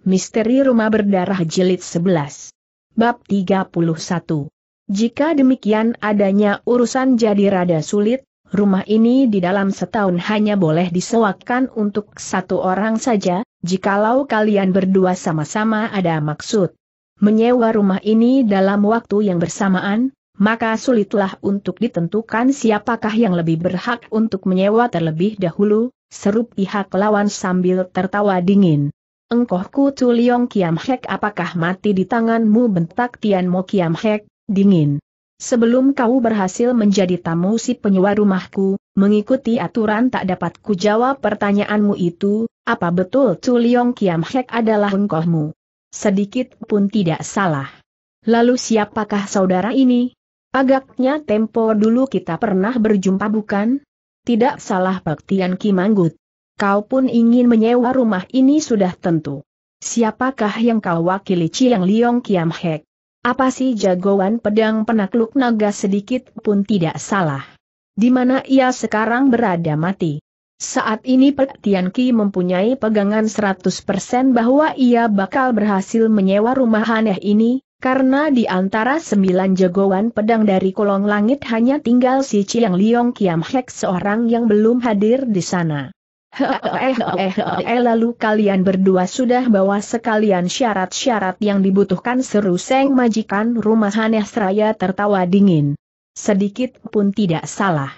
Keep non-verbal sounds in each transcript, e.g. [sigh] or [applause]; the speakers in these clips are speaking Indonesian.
Misteri Rumah Berdarah Jilid 11. Bab 31. Jika demikian adanya urusan jadi rada sulit, rumah ini di dalam setahun hanya boleh disewakan untuk satu orang saja, jikalau kalian berdua sama-sama ada maksud menyewa rumah ini dalam waktu yang bersamaan, maka sulitlah untuk ditentukan siapakah yang lebih berhak untuk menyewa terlebih dahulu, seru pihak lawan sambil tertawa dingin. Engkohku Chu Liong Kiam Hek apakah mati di tanganmu bentak Tian Mo Kiam Hek, dingin. Sebelum kau berhasil menjadi tamu si penyewa rumahku, mengikuti aturan tak dapat ku jawab pertanyaanmu itu, apa betul Chu Liong Kiam Hek adalah engkohmu? Sedikit pun tidak salah. Lalu siapakah saudara ini? Agaknya tempo dulu kita pernah berjumpa bukan? Tidak salah Pak Tian Ki Manggut. Kau pun ingin menyewa rumah ini sudah tentu. Siapakah yang kau wakili Chiang Liong Kiam Hek? Apa sih jagoan pedang penakluk naga sedikit pun tidak salah. Di mana ia sekarang berada mati? Saat ini Pek Tian Ki mempunyai pegangan 100% bahwa ia bakal berhasil menyewa rumah aneh ini, karena di antara sembilan jagoan pedang dari kolong langit hanya tinggal si Chiang Liong Kiam Hek seorang yang belum hadir di sana. Eh, eh, eh, eh, lalu kalian berdua sudah bawa sekalian syarat-syarat yang dibutuhkan seru Seng majikan rumah Hanes tertawa dingin. Sedikit pun tidak salah.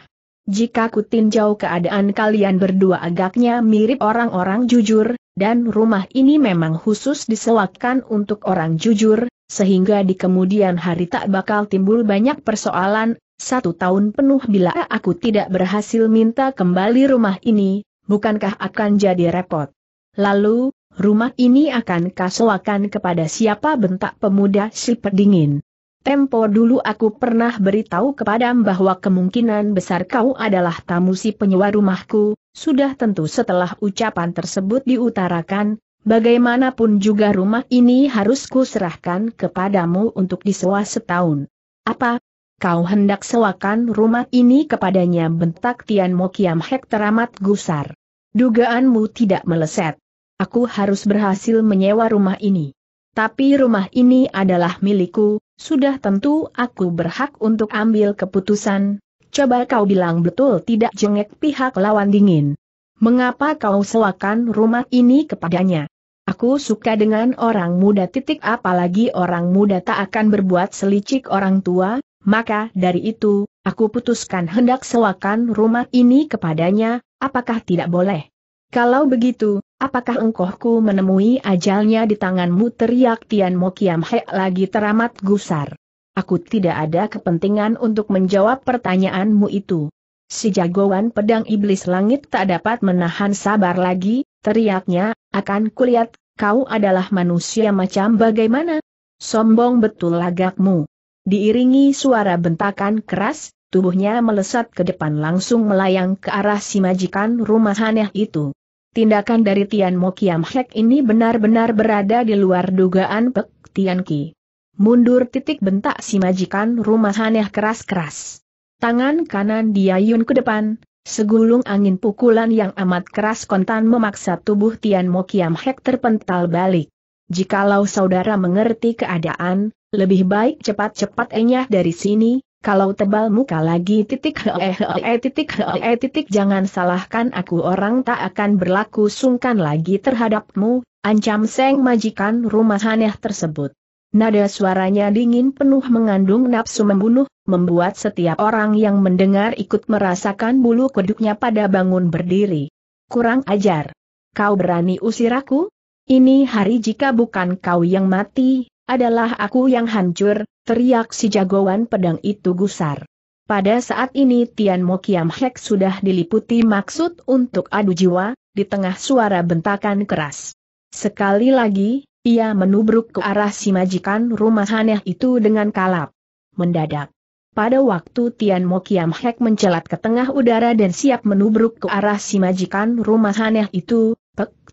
Jika kutinjau keadaan kalian berdua agaknya mirip orang-orang jujur, dan rumah ini memang khusus disewakan untuk orang jujur, sehingga di kemudian hari tak bakal timbul banyak persoalan, satu tahun penuh bila aku tidak berhasil minta kembali rumah ini, bukankah akan jadi repot? Lalu, rumah ini akan kasoakan kepada siapa bentak pemuda si pedingin. Tempo dulu aku pernah beritahu kepada bahwa kemungkinan besar kau adalah tamu si penyewa rumahku, sudah tentu setelah ucapan tersebut diutarakan, Bagaimanapun juga rumah ini harus kuserahkan kepadamu untuk disewa setahun. Apa, kau hendak sewakan rumah ini kepadanya bentak Tian Mo Kiam Hek teramat gusar. Dugaanmu tidak meleset. Aku harus berhasil menyewa rumah ini. Tapi rumah ini adalah milikku, sudah tentu aku berhak untuk ambil keputusan. Coba kau bilang betul tidak jengek pihak lawan dingin. Mengapa kau sewakan rumah ini kepadanya? Aku suka dengan orang muda titik apalagi orang muda tak akan berbuat selicik orang tua, maka dari itu, aku putuskan hendak sewakan rumah ini kepadanya, apakah tidak boleh? Kalau begitu, apakah engkohku menemui ajalnya di tanganmu teriak Tian Mo Kiam He lagi teramat gusar. Aku tidak ada kepentingan untuk menjawab pertanyaanmu itu. Si jagoan pedang iblis langit tak dapat menahan sabar lagi, teriaknya, akan kulihat, kau adalah manusia macam bagaimana? Sombong betul lagakmu. Diiringi suara bentakan keras, tubuhnya melesat ke depan langsung melayang ke arah si majikan rumah aneh itu. Tindakan dari Tian Mo Kiam Hek ini benar-benar berada di luar dugaan Pek Tian Ki. Mundur titik bentak si majikan rumah aneh keras-keras. Tangan kanan diayun ke depan, segulung angin pukulan yang amat keras kontan memaksa tubuh Tian Mo Kiam Hek terpental balik. Jikalau saudara mengerti keadaan, lebih baik cepat-cepat enyah dari sini, kalau tebal muka lagi titik hee eh, eh, titik hee eh, titik jangan salahkan aku orang tak akan berlaku sungkan lagi terhadapmu, ancam seng majikan rumah aneh tersebut. Nada suaranya dingin penuh mengandung nafsu membunuh, membuat setiap orang yang mendengar ikut merasakan bulu kuduknya pada bangun berdiri. Kurang ajar. Kau berani usir aku? Ini hari jika bukan kau yang mati, adalah aku yang hancur, teriak si jagoan pedang itu gusar. Pada saat ini Tian Mo Kiam Hek sudah diliputi maksud untuk adu jiwa, di tengah suara bentakan keras. Sekali lagi, ia menubruk ke arah si majikan rumah aneh itu dengan kalap. Mendadak. Pada waktu Tian Mo Kiam Hek mencelat ke tengah udara dan siap menubruk ke arah si majikan rumah aneh itu,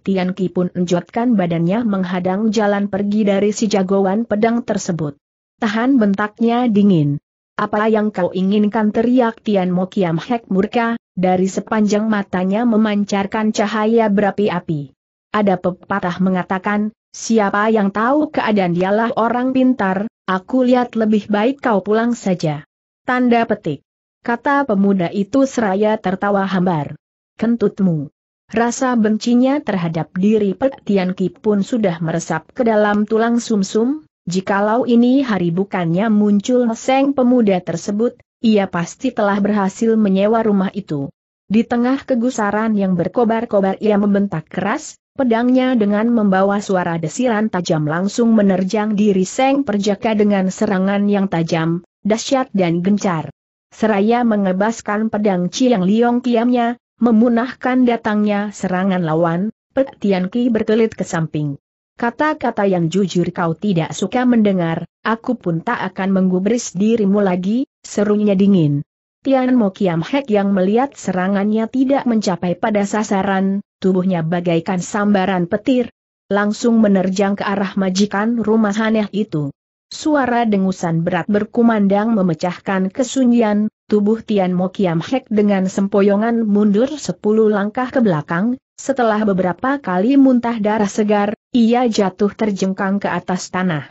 Tian Ki pun enjotkan badannya menghadang jalan pergi dari si jagoan pedang tersebut. Tahan bentaknya dingin. Apa yang kau inginkan teriak Tian Mo Kiam Hek murka, dari sepanjang matanya memancarkan cahaya berapi-api. Ada pepatah mengatakan, siapa yang tahu keadaan dialah orang pintar, aku lihat lebih baik kau pulang saja. Tanda petik. Kata pemuda itu seraya tertawa hambar. Kentutmu. Rasa bencinya terhadap diri Pek Tian Ki pun sudah meresap ke dalam tulang sumsum, -sum, jikalau ini hari bukannya muncul seng pemuda tersebut, ia pasti telah berhasil menyewa rumah itu. Di tengah kegusaran yang berkobar-kobar ia membentak keras, pedangnya dengan membawa suara desiran tajam langsung menerjang diri seng perjaka dengan serangan yang tajam, dahsyat dan gencar. Seraya mengebaskan pedang Ciang Liong Kiamnya, Memunahkan datangnya serangan lawan, Pek Tian Ki berkelit ke samping. Kata-kata yang jujur kau tidak suka mendengar, aku pun tak akan menggubris dirimu lagi, serunya dingin. Tian Mo Kiam Hek yang melihat serangannya tidak mencapai pada sasaran, tubuhnya bagaikan sambaran petir, langsung menerjang ke arah majikan rumah aneh itu. Suara dengusan berat berkumandang memecahkan kesunyian, tubuh Tian Mo Kiam Hek dengan sempoyongan mundur sepuluh langkah ke belakang, setelah beberapa kali muntah darah segar, ia jatuh terjengkang ke atas tanah.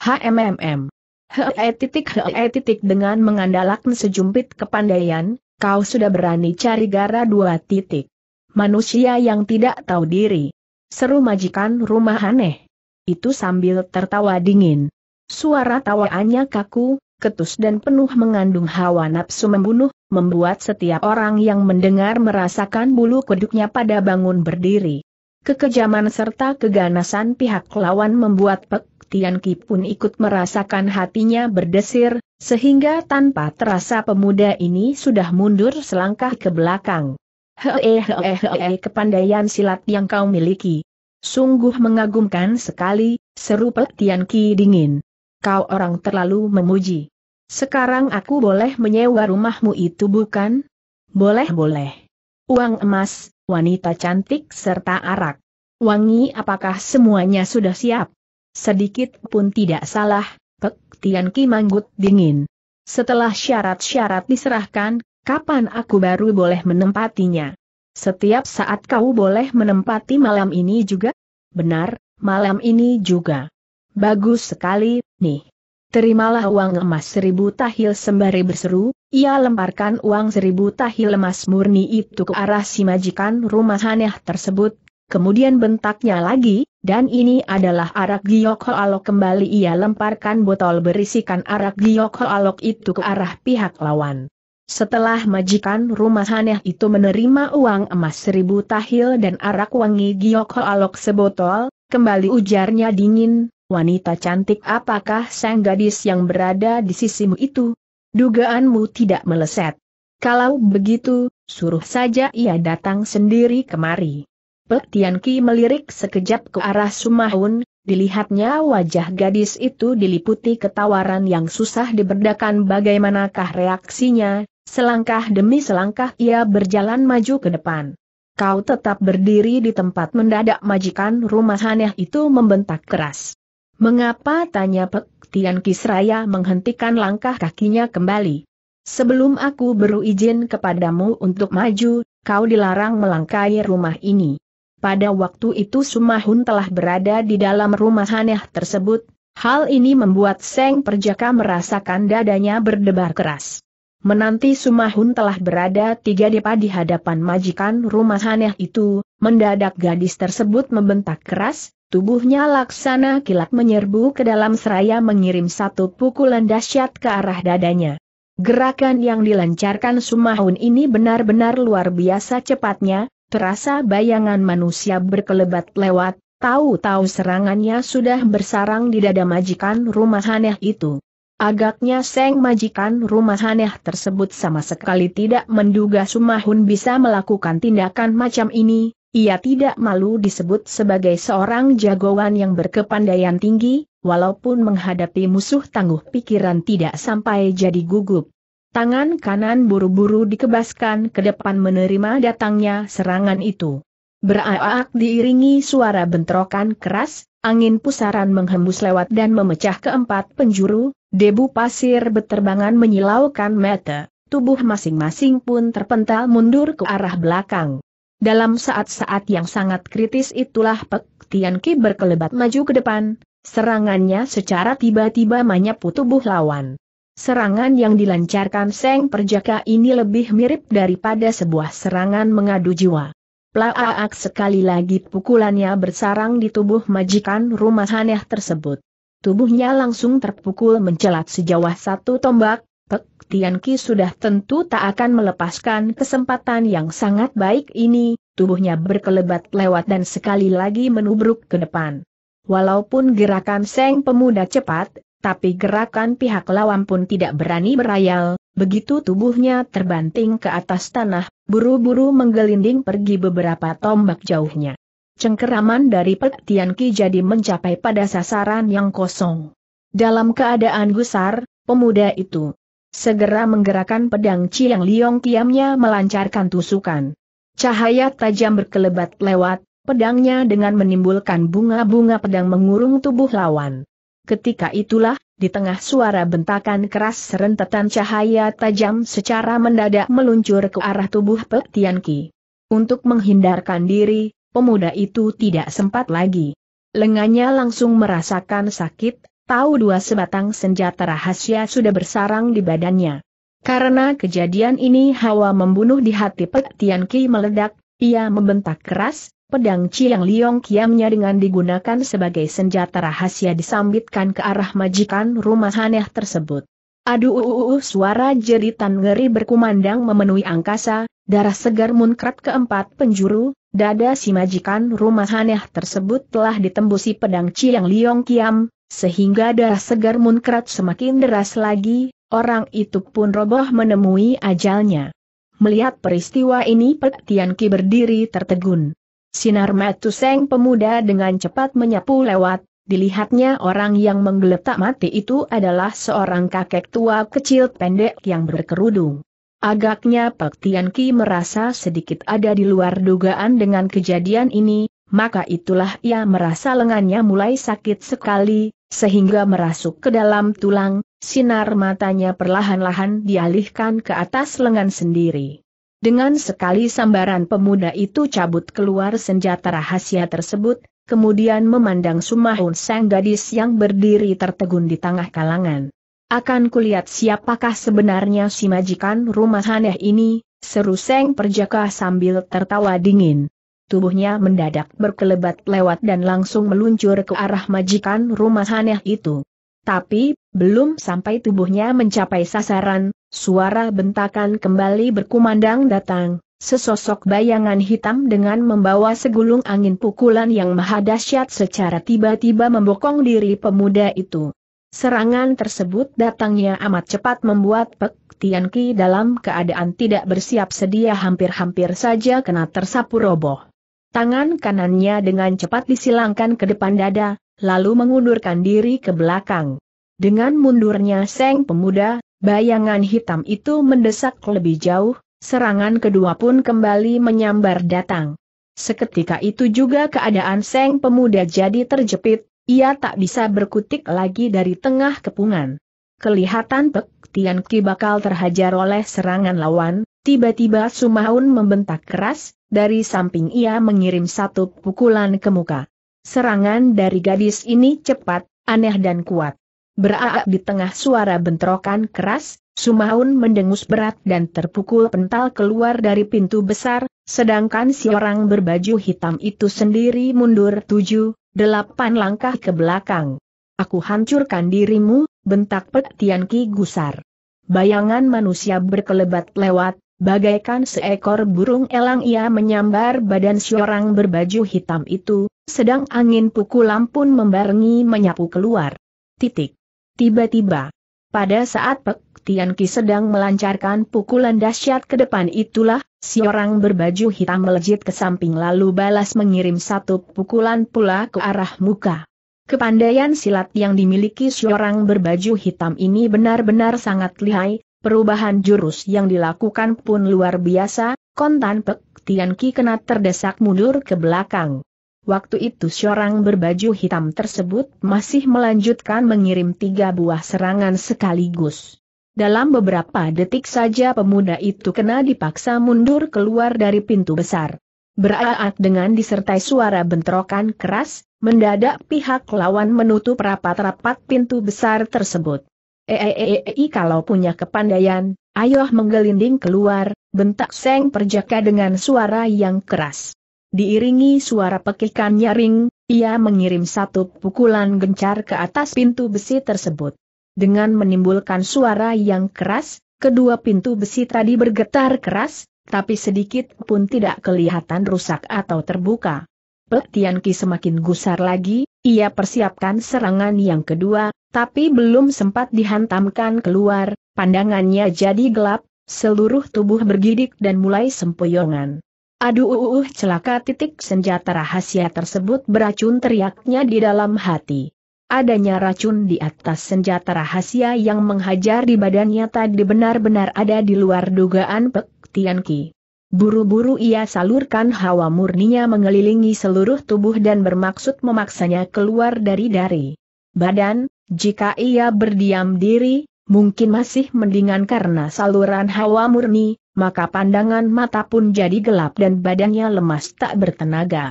HMMM. He titik he titik dengan mengandalkan sejumpit kepandaian, kau sudah berani cari gara dua titik. Manusia yang tidak tahu diri. Seru majikan rumah aneh. Itu sambil tertawa dingin. Suara tawaannya kaku, ketus dan penuh mengandung hawa nafsu membunuh, membuat setiap orang yang mendengar merasakan bulu kuduknya pada bangun berdiri. Kekejaman serta keganasan pihak lawan membuat Pek Tian Ki pun ikut merasakan hatinya berdesir, sehingga tanpa terasa pemuda ini sudah mundur selangkah ke belakang. -he -he -he, kepandaian silat yang kau miliki. Sungguh mengagumkan sekali, seru Pek Tian Ki dingin kau orang terlalu memuji. Sekarang aku boleh menyewa rumahmu itu bukan? Boleh-boleh. Uang emas, wanita cantik serta arak. Wangi apakah semuanya sudah siap? Sedikit pun tidak salah, Pek Tian manggut dingin. Setelah syarat-syarat diserahkan, kapan aku baru boleh menempatinya? Setiap saat kau boleh menempati malam ini juga? Benar, malam ini juga. Bagus sekali, nih. Terimalah uang emas seribu tahil sembari berseru, ia lemparkan uang seribu tahil emas murni itu ke arah si majikan rumah aneh tersebut, kemudian bentaknya lagi, dan ini adalah arak giok hoalok kembali ia lemparkan botol berisikan arak giok hoalok itu ke arah pihak lawan. Setelah majikan rumah aneh itu menerima uang emas seribu tahil dan arak wangi giok hoalok sebotol, kembali ujarnya dingin, wanita cantik apakah sang gadis yang berada di sisimu itu? Dugaanmu tidak meleset. Kalau begitu, suruh saja ia datang sendiri kemari. Petian Ki melirik sekejap ke arah Sumahun, dilihatnya wajah gadis itu diliputi ketawaran yang susah diberdakan bagaimanakah reaksinya, selangkah demi selangkah ia berjalan maju ke depan. Kau tetap berdiri di tempat mendadak majikan rumah aneh itu membentak keras. Mengapa tanya Pek Tian Kisraya menghentikan langkah kakinya kembali? Sebelum aku beru izin kepadamu untuk maju, kau dilarang melangkai rumah ini. Pada waktu itu Sumahun telah berada di dalam rumah aneh tersebut, hal ini membuat Seng Perjaka merasakan dadanya berdebar keras. Menanti Sumahun telah berada tiga depa di hadapan majikan rumah aneh itu, mendadak gadis tersebut membentak keras, Tubuhnya laksana kilat menyerbu ke dalam seraya mengirim satu pukulan dahsyat ke arah dadanya. Gerakan yang dilancarkan Sumahun ini benar-benar luar biasa cepatnya, terasa bayangan manusia berkelebat lewat, tahu-tahu serangannya sudah bersarang di dada majikan rumah aneh itu. Agaknya Seng majikan rumah aneh tersebut sama sekali tidak menduga Sumahun bisa melakukan tindakan macam ini, ia tidak malu disebut sebagai seorang jagoan yang berkepandaian tinggi, walaupun menghadapi musuh tangguh pikiran tidak sampai jadi gugup. Tangan kanan buru-buru dikebaskan ke depan menerima datangnya serangan itu. Beraak diiringi suara bentrokan keras, angin pusaran menghembus lewat dan memecah keempat penjuru, debu pasir beterbangan menyilaukan mata, tubuh masing-masing pun terpental mundur ke arah belakang. Dalam saat-saat yang sangat kritis itulah Pek Tian Ki berkelebat maju ke depan, serangannya secara tiba-tiba menyapu tubuh lawan. Serangan yang dilancarkan Seng Perjaka ini lebih mirip daripada sebuah serangan mengadu jiwa. Plaak sekali lagi pukulannya bersarang di tubuh majikan rumah aneh tersebut. Tubuhnya langsung terpukul mencelat sejauh satu tombak, Pek Tian Ki sudah tentu tak akan melepaskan kesempatan yang sangat baik ini, tubuhnya berkelebat lewat dan sekali lagi menubruk ke depan. Walaupun gerakan Seng Pemuda cepat, tapi gerakan pihak lawan pun tidak berani berayal, begitu tubuhnya terbanting ke atas tanah, buru-buru menggelinding pergi beberapa tombak jauhnya. Cengkeraman dari Pek Tian Ki jadi mencapai pada sasaran yang kosong. Dalam keadaan gusar, pemuda itu Segera menggerakkan pedang Ciang Liong Kiamnya melancarkan tusukan. Cahaya tajam berkelebat lewat, pedangnya dengan menimbulkan bunga-bunga pedang mengurung tubuh lawan. Ketika itulah, di tengah suara bentakan keras serentetan cahaya tajam secara mendadak meluncur ke arah tubuh Pek Tian Ki. Untuk menghindarkan diri, pemuda itu tidak sempat lagi. Lengannya langsung merasakan sakit, tahu dua sebatang senjata rahasia sudah bersarang di badannya. Karena kejadian ini hawa membunuh di hati Pek Tian Ki meledak, ia membentak keras, pedang Ciang Liong Kiamnya dengan digunakan sebagai senjata rahasia disambitkan ke arah majikan rumah aneh tersebut. Aduh suara jeritan ngeri berkumandang memenuhi angkasa, darah segar munkrat keempat penjuru, dada si majikan rumah aneh tersebut telah ditembusi pedang Ciang Liong Kiam, sehingga darah segar Munkrat semakin deras lagi, orang itu pun roboh menemui ajalnya. Melihat peristiwa ini Tian Ki berdiri tertegun. Sinar matu seng pemuda dengan cepat menyapu lewat, dilihatnya orang yang menggeletak mati itu adalah seorang kakek tua kecil pendek yang berkerudung. Agaknya Tian Ki merasa sedikit ada di luar dugaan dengan kejadian ini, maka itulah ia merasa lengannya mulai sakit sekali, sehingga merasuk ke dalam tulang, sinar matanya perlahan-lahan dialihkan ke atas lengan sendiri. Dengan sekali sambaran pemuda itu cabut keluar senjata rahasia tersebut, kemudian memandang Sumahun sang gadis yang berdiri tertegun di tengah kalangan. Akan kulihat siapakah sebenarnya si majikan rumah aneh ini, seru Seng Perjaka sambil tertawa dingin tubuhnya mendadak berkelebat lewat dan langsung meluncur ke arah majikan rumah aneh itu. Tapi, belum sampai tubuhnya mencapai sasaran, suara bentakan kembali berkumandang datang, sesosok bayangan hitam dengan membawa segulung angin pukulan yang mahadasyat secara tiba-tiba membokong diri pemuda itu. Serangan tersebut datangnya amat cepat membuat Pek Tianqi dalam keadaan tidak bersiap sedia hampir-hampir saja kena tersapu roboh. Tangan kanannya dengan cepat disilangkan ke depan dada, lalu mengundurkan diri ke belakang. Dengan mundurnya Seng Pemuda, bayangan hitam itu mendesak lebih jauh, serangan kedua pun kembali menyambar datang. Seketika itu juga keadaan Seng Pemuda jadi terjepit, ia tak bisa berkutik lagi dari tengah kepungan. Kelihatan Pek Tian Ki bakal terhajar oleh serangan lawan, tiba-tiba Sumaun membentak keras, dari samping ia mengirim satu pukulan ke muka. Serangan dari gadis ini cepat, aneh dan kuat. Beraak di tengah suara bentrokan keras, Sumaun mendengus berat dan terpukul pental keluar dari pintu besar, sedangkan si orang berbaju hitam itu sendiri mundur tujuh, delapan langkah ke belakang. Aku hancurkan dirimu, bentak Pek Ki gusar. Bayangan manusia berkelebat lewat, Bagaikan seekor burung elang ia menyambar badan seorang berbaju hitam itu, sedang angin pukulan pun membarengi menyapu keluar. Titik. Tiba-tiba. Pada saat Pek Tian sedang melancarkan pukulan dahsyat ke depan itulah, seorang berbaju hitam melejit ke samping lalu balas mengirim satu pukulan pula ke arah muka. Kepandaian silat yang dimiliki seorang berbaju hitam ini benar-benar sangat lihai, Perubahan jurus yang dilakukan pun luar biasa, kontan pek Tian Ki kena terdesak mundur ke belakang. Waktu itu seorang berbaju hitam tersebut masih melanjutkan mengirim tiga buah serangan sekaligus. Dalam beberapa detik saja pemuda itu kena dipaksa mundur keluar dari pintu besar. Beraat dengan disertai suara bentrokan keras, mendadak pihak lawan menutup rapat-rapat pintu besar tersebut. Eeeei kalau punya kepandaian, ayoh menggelinding keluar, bentak Seng Perjaka dengan suara yang keras. Diiringi suara pekikan nyaring, ia mengirim satu pukulan gencar ke atas pintu besi tersebut. Dengan menimbulkan suara yang keras, kedua pintu besi tadi bergetar keras, tapi sedikit pun tidak kelihatan rusak atau terbuka. Pek Tian semakin gusar lagi, ia persiapkan serangan yang kedua, tapi belum sempat dihantamkan keluar, pandangannya jadi gelap, seluruh tubuh bergidik dan mulai sempoyongan. Aduh uh, uh, uh, celaka titik senjata rahasia tersebut beracun teriaknya di dalam hati. Adanya racun di atas senjata rahasia yang menghajar di badannya tadi benar-benar ada di luar dugaan Pek Tianki. Buru-buru ia salurkan hawa murninya mengelilingi seluruh tubuh dan bermaksud memaksanya keluar dari dari badan, jika ia berdiam diri, mungkin masih mendingan karena saluran hawa murni, maka pandangan mata pun jadi gelap dan badannya lemas tak bertenaga.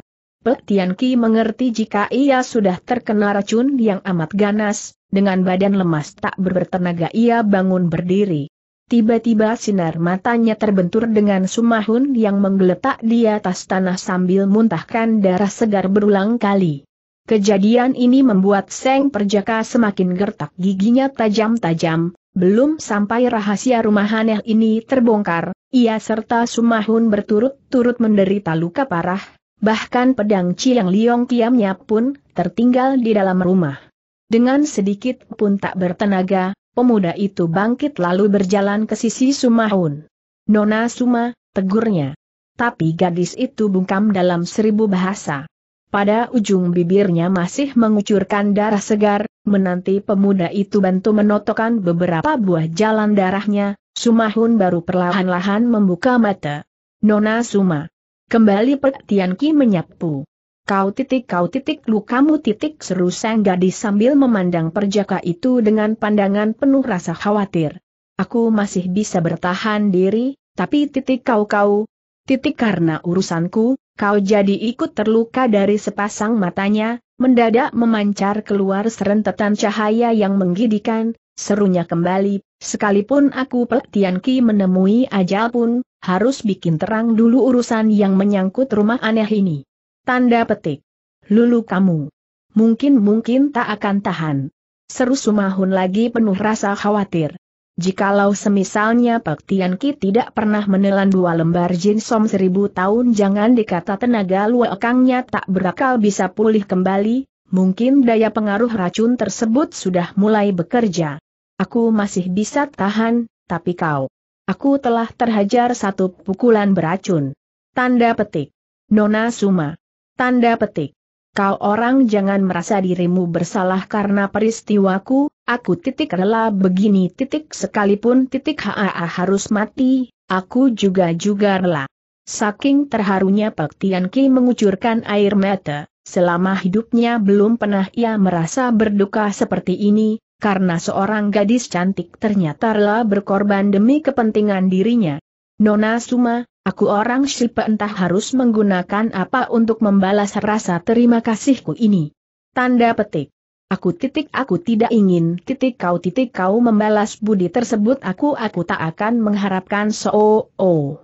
Tian Ki mengerti jika ia sudah terkena racun yang amat ganas, dengan badan lemas tak bertenaga ia bangun berdiri. Tiba-tiba sinar matanya terbentur dengan sumahun yang menggeletak di atas tanah sambil muntahkan darah segar berulang kali. Kejadian ini membuat Seng Perjaka semakin gertak giginya tajam-tajam, belum sampai rahasia rumah aneh ini terbongkar, ia serta Sumahun berturut-turut menderita luka parah, bahkan pedang Ciang Liong Kiamnya pun tertinggal di dalam rumah. Dengan sedikit pun tak bertenaga, pemuda itu bangkit lalu berjalan ke sisi Sumahun. Nona Suma, tegurnya. Tapi gadis itu bungkam dalam seribu bahasa. Pada ujung bibirnya masih mengucurkan darah segar, menanti pemuda itu bantu menotokkan beberapa buah jalan darahnya, Sumahun baru perlahan-lahan membuka mata. Nona Suma. Kembali perhatian Ki menyapu. Kau titik kau titik lu kamu titik seru sang gadis sambil memandang perjaka itu dengan pandangan penuh rasa khawatir. Aku masih bisa bertahan diri, tapi titik kau kau. Titik karena urusanku, Kau jadi ikut terluka dari sepasang matanya, mendadak memancar keluar serentetan cahaya yang menggidikan, serunya kembali, sekalipun aku pelatihan ki menemui ajal pun, harus bikin terang dulu urusan yang menyangkut rumah aneh ini. Tanda petik. Lulu kamu. Mungkin-mungkin tak akan tahan. Seru Sumahun lagi penuh rasa khawatir. Jikalau semisalnya Pak Tian Ki tidak pernah menelan dua lembar Jin som seribu tahun jangan dikata tenaga kangnya tak berakal bisa pulih kembali, mungkin daya pengaruh racun tersebut sudah mulai bekerja. Aku masih bisa tahan, tapi kau. Aku telah terhajar satu pukulan beracun. Tanda petik. Nona Suma. Tanda petik kau orang jangan merasa dirimu bersalah karena peristiwaku, aku titik rela begini titik sekalipun titik haa harus mati, aku juga juga rela. Saking terharunya Pak Tian Ki mengucurkan air mata, selama hidupnya belum pernah ia merasa berduka seperti ini, karena seorang gadis cantik ternyata rela berkorban demi kepentingan dirinya. Nona Suma, Aku orang Shilpa entah harus menggunakan apa untuk membalas rasa terima kasihku ini. Tanda petik. Aku titik aku tidak ingin titik kau titik kau membalas budi tersebut aku aku tak akan mengharapkan so -o.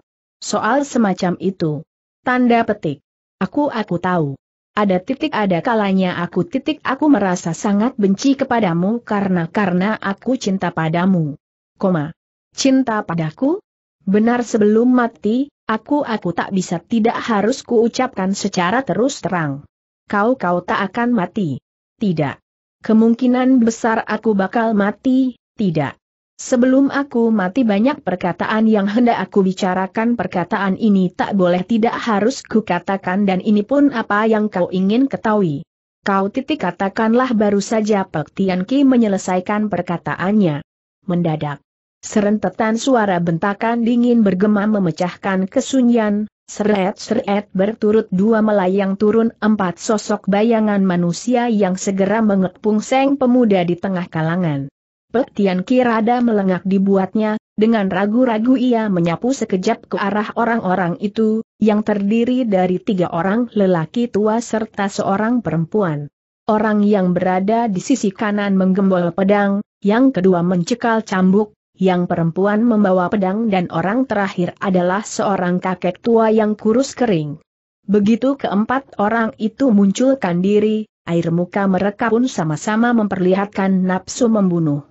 Soal semacam itu. Tanda petik. Aku aku tahu. Ada titik ada kalanya aku titik aku merasa sangat benci kepadamu karena karena aku cinta padamu. Koma. Cinta padaku? Benar sebelum mati, aku aku tak bisa tidak harus kuucapkan secara terus terang. Kau-kau tak akan mati. Tidak. Kemungkinan besar aku bakal mati, tidak. Sebelum aku mati banyak perkataan yang hendak aku bicarakan perkataan ini tak boleh tidak harus kukatakan dan ini pun apa yang kau ingin ketahui. Kau titik katakanlah baru saja Pek Tian Ki menyelesaikan perkataannya. Mendadak. Serentetan suara bentakan dingin bergema memecahkan kesunyian, seret-seret berturut dua melayang turun empat sosok bayangan manusia yang segera mengepung seng pemuda di tengah kalangan. Petian kirada melengak dibuatnya, dengan ragu-ragu ia menyapu sekejap ke arah orang-orang itu, yang terdiri dari tiga orang lelaki tua serta seorang perempuan. Orang yang berada di sisi kanan menggembol pedang, yang kedua mencekal cambuk, yang perempuan membawa pedang dan orang terakhir adalah seorang kakek tua yang kurus kering. Begitu keempat orang itu munculkan diri, air muka mereka pun sama-sama memperlihatkan nafsu membunuh.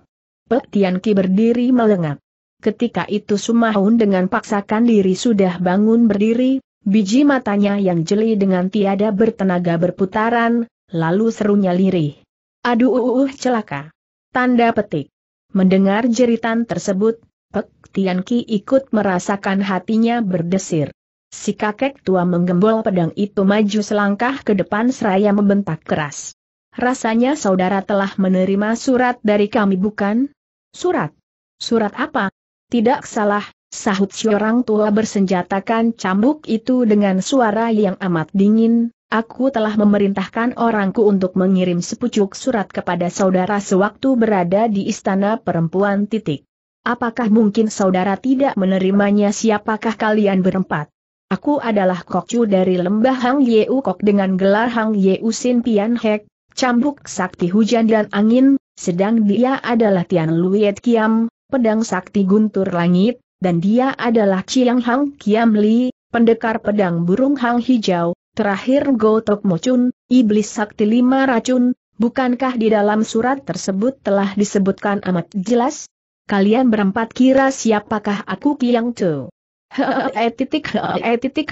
Petian Ki berdiri melengak. Ketika itu Sumahun dengan paksakan diri sudah bangun berdiri, biji matanya yang jeli dengan tiada bertenaga berputaran, lalu serunya lirih. Aduh uh, uh celaka. Tanda petik. Mendengar jeritan tersebut, Pek Tian Ki ikut merasakan hatinya berdesir. Si kakek tua menggembol pedang itu maju selangkah ke depan seraya membentak keras. Rasanya saudara telah menerima surat dari kami bukan? Surat? Surat apa? Tidak salah, sahut si orang tua bersenjatakan cambuk itu dengan suara yang amat dingin, Aku telah memerintahkan orangku untuk mengirim sepucuk surat kepada saudara sewaktu berada di istana perempuan titik. Apakah mungkin saudara tidak menerimanya siapakah kalian berempat? Aku adalah Kokcu dari lembah Hang Yeu Kok dengan gelar Hang Yeu Sin Pian Hek, cambuk sakti hujan dan angin, sedang dia adalah Tian Luyet Kiam, pedang sakti guntur langit, dan dia adalah Chiang Hang Kiam Li, pendekar pedang burung Hang Hijau, Terakhir Go Gotok Mochun, Iblis Sakti Lima Racun, bukankah di dalam surat tersebut telah disebutkan amat jelas? Kalian berempat kira siapakah aku Kiang Chu? Hehehe titik hee titik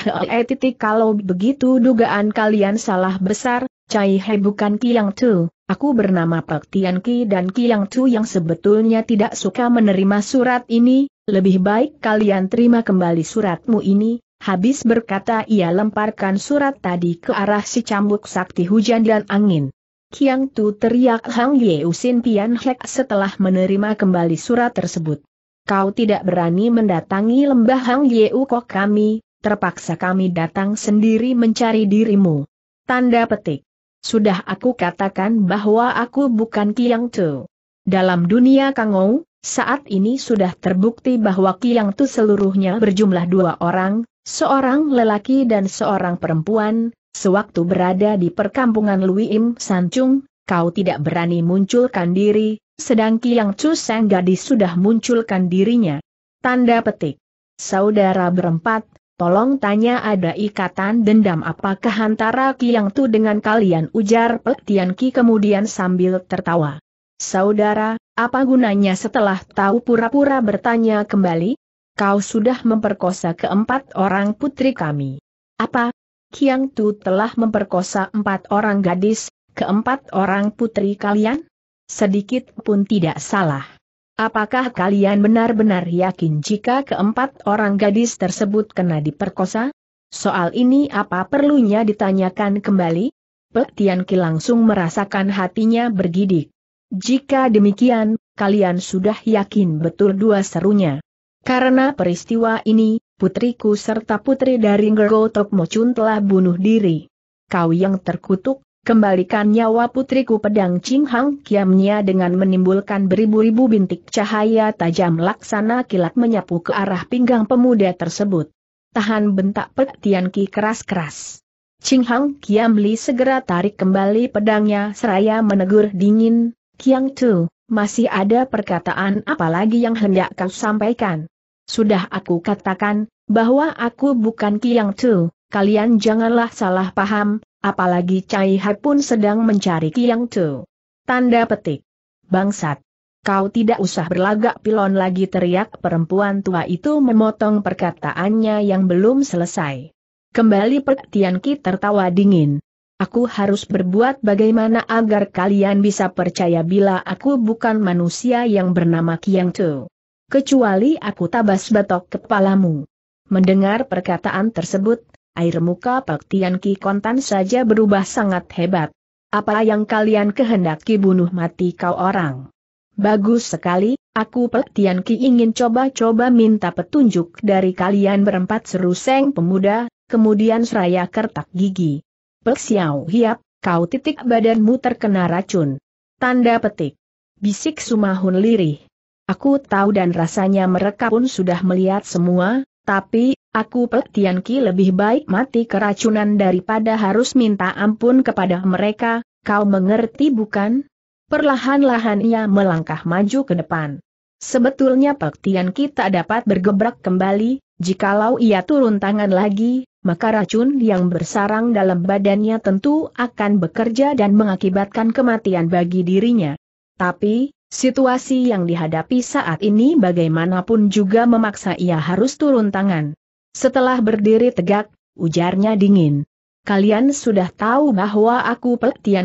titik kalau begitu dugaan kalian salah besar, Cai He bukan Kiang Chu, aku bernama Pak Tian Ki dan Kiang Chu yang sebetulnya tidak suka menerima surat ini, lebih baik kalian terima kembali suratmu ini, Habis berkata ia lemparkan surat tadi ke arah si cambuk sakti hujan dan angin. Kiang Tu teriak Hang Ye Usin Pian Hek setelah menerima kembali surat tersebut. Kau tidak berani mendatangi lembah Hang Ye kok kami, terpaksa kami datang sendiri mencari dirimu. Tanda petik. Sudah aku katakan bahwa aku bukan Kiang Tu. Dalam dunia Kangou, saat ini sudah terbukti bahwa Kiang Tu seluruhnya berjumlah dua orang, seorang lelaki dan seorang perempuan, sewaktu berada di perkampungan Luim Sancung, kau tidak berani munculkan diri, sedang Kiang Chu Sang gadis sudah munculkan dirinya. Tanda petik. Saudara berempat, tolong tanya ada ikatan dendam apakah antara Kiang Tu dengan kalian ujar Pek Ki kemudian sambil tertawa. Saudara, apa gunanya setelah tahu pura-pura bertanya kembali? Kau sudah memperkosa keempat orang putri kami. Apa? Kiang Tu telah memperkosa empat orang gadis, keempat orang putri kalian? Sedikit pun tidak salah. Apakah kalian benar-benar yakin jika keempat orang gadis tersebut kena diperkosa? Soal ini apa perlunya ditanyakan kembali? Pek Ki langsung merasakan hatinya bergidik. Jika demikian, kalian sudah yakin betul dua serunya. Karena peristiwa ini, putriku serta putri dari Ngergotok Mocun telah bunuh diri. Kau yang terkutuk, kembalikan nyawa putriku pedang Ching Hang Kiamnya dengan menimbulkan beribu-ribu bintik cahaya tajam laksana kilat menyapu ke arah pinggang pemuda tersebut. Tahan bentak Pek Ki keras-keras. Ching Hang Kiam Li segera tarik kembali pedangnya seraya menegur dingin, Kiang Tu, masih ada perkataan apalagi yang hendak kau sampaikan? Sudah aku katakan, bahwa aku bukan Kiang Tu, kalian janganlah salah paham, apalagi Cai Hai pun sedang mencari Kiang Tu. Tanda petik. Bangsat. Kau tidak usah berlagak pilon lagi teriak perempuan tua itu memotong perkataannya yang belum selesai. Kembali Pek Tian Ki tertawa dingin, aku harus berbuat bagaimana agar kalian bisa percaya bila aku bukan manusia yang bernama Kiang Tu. Kecuali aku tabas batok kepalamu. Mendengar perkataan tersebut, air muka Pak Tian Ki kontan saja berubah sangat hebat. Apa yang kalian kehendaki bunuh mati kau orang? Bagus sekali, aku Pak Tian Ki ingin coba-coba minta petunjuk dari kalian berempat seru seng pemuda, kemudian seraya kertak gigi. Pek Hiap, kau titik badanmu terkena racun. Tanda petik. Bisik Sumahun lirih. Aku tahu dan rasanya mereka pun sudah melihat semua, tapi, aku Pek Ki lebih baik mati keracunan daripada harus minta ampun kepada mereka, kau mengerti bukan? Perlahan-lahan ia melangkah maju ke depan. Sebetulnya Pek Tian Ki tak dapat bergebrak kembali, jikalau ia turun tangan lagi, maka racun yang bersarang dalam badannya tentu akan bekerja dan mengakibatkan kematian bagi dirinya. Tapi, situasi yang dihadapi saat ini bagaimanapun juga memaksa ia harus turun tangan. Setelah berdiri tegak, ujarnya dingin. Kalian sudah tahu bahwa aku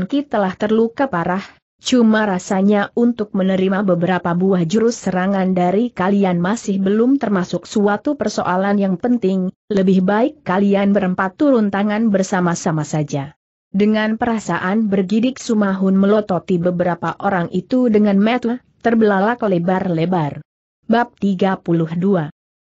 Ki telah terluka parah, Cuma rasanya untuk menerima beberapa buah jurus serangan dari kalian masih belum termasuk suatu persoalan yang penting, lebih baik kalian berempat turun tangan bersama-sama saja. Dengan perasaan bergidik Sumahun melototi beberapa orang itu dengan metu, terbelalak lebar-lebar. Bab 32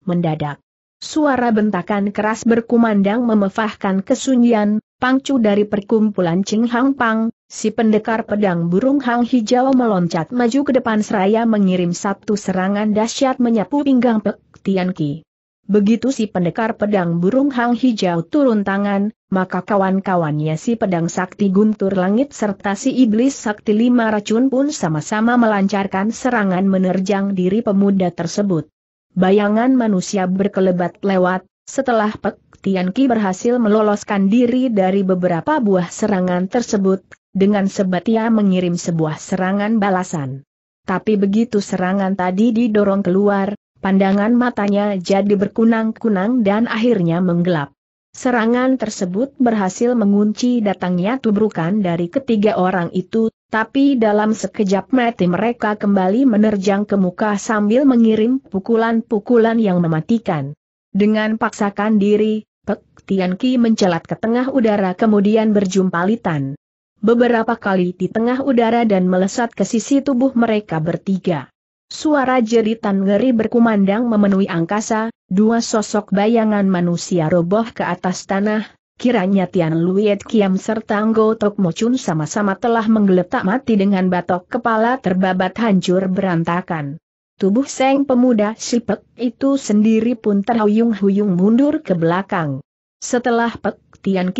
Mendadak Suara bentakan keras berkumandang memefahkan kesunyian, Pangcu dari perkumpulan Ching Hang Pang, si pendekar pedang burung Hang Hijau meloncat maju ke depan seraya mengirim satu serangan dahsyat menyapu pinggang Pek Tian Ki. Begitu si pendekar pedang burung Hang Hijau turun tangan, maka kawan-kawannya si pedang sakti guntur langit serta si iblis sakti lima racun pun sama-sama melancarkan serangan menerjang diri pemuda tersebut. Bayangan manusia berkelebat lewat, setelah Pek Tianki berhasil meloloskan diri dari beberapa buah serangan tersebut, dengan sebat ia mengirim sebuah serangan balasan. Tapi begitu serangan tadi didorong keluar, pandangan matanya jadi berkunang-kunang dan akhirnya menggelap. Serangan tersebut berhasil mengunci datangnya tubrukan dari ketiga orang itu, tapi dalam sekejap mati mereka kembali menerjang ke muka sambil mengirim pukulan-pukulan yang mematikan. Dengan paksakan diri, Pek Tian Ki mencelat ke tengah udara kemudian berjumpa Litan. Beberapa kali di tengah udara dan melesat ke sisi tubuh mereka bertiga. Suara jeritan ngeri berkumandang memenuhi angkasa, dua sosok bayangan manusia roboh ke atas tanah, kiranya Tian Luiet Kiam serta Anggo Tok Mochun sama-sama telah menggeletak mati dengan batok kepala terbabat hancur berantakan. Tubuh Seng pemuda Sipek itu sendiri pun terhuyung-huyung mundur ke belakang. Setelah Pek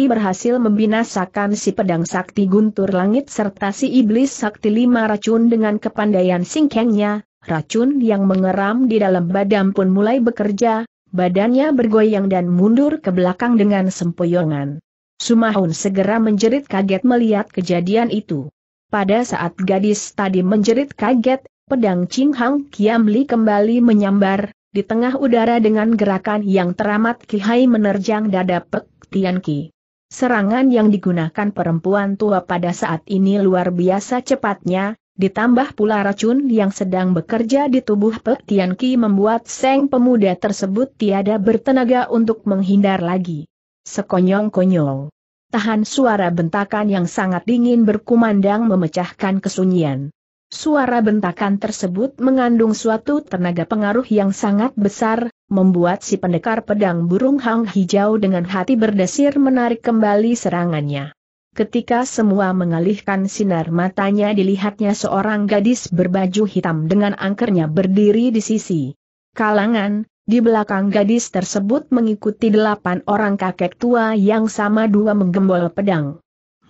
berhasil membinasakan si pedang sakti guntur langit serta si iblis sakti lima racun dengan kepandaian singkengnya, racun yang mengeram di dalam badan pun mulai bekerja, badannya bergoyang dan mundur ke belakang dengan sempoyongan. Sumahun segera menjerit kaget melihat kejadian itu. Pada saat gadis tadi menjerit kaget, Pedang Ching Hang Kiam Li kembali menyambar, di tengah udara dengan gerakan yang teramat kihai menerjang dada Pek Tian Ki. Serangan yang digunakan perempuan tua pada saat ini luar biasa cepatnya, ditambah pula racun yang sedang bekerja di tubuh Pek Tian Ki membuat seng pemuda tersebut tiada bertenaga untuk menghindar lagi. Sekonyong-konyong. Tahan suara bentakan yang sangat dingin berkumandang memecahkan kesunyian. Suara bentakan tersebut mengandung suatu tenaga pengaruh yang sangat besar, membuat si pendekar pedang burung hang hijau dengan hati berdesir menarik kembali serangannya. Ketika semua mengalihkan sinar matanya dilihatnya seorang gadis berbaju hitam dengan angkernya berdiri di sisi kalangan, di belakang gadis tersebut mengikuti delapan orang kakek tua yang sama dua menggembol pedang.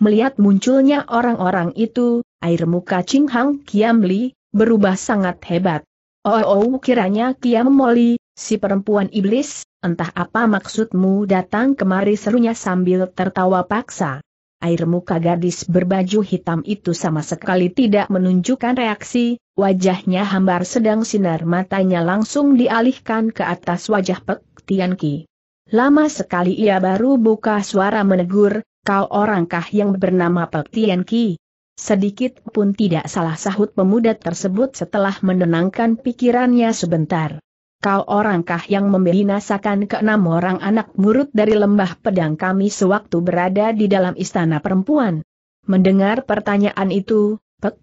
Melihat munculnya orang-orang itu, air muka Ching Hang Kiam Li, berubah sangat hebat. Oh, oh kiranya Kiam Moli, si perempuan iblis, entah apa maksudmu datang kemari serunya sambil tertawa paksa. Air muka gadis berbaju hitam itu sama sekali tidak menunjukkan reaksi, wajahnya hambar sedang sinar matanya langsung dialihkan ke atas wajah Pek Tian Ki. Lama sekali ia baru buka suara menegur, kau orangkah yang bernama Pek Tian Ki? Sedikit pun tidak salah sahut pemuda tersebut setelah menenangkan pikirannya sebentar. Kau orangkah yang membinasakan enam orang anak murid dari lembah pedang kami sewaktu berada di dalam istana perempuan? Mendengar pertanyaan itu, Pek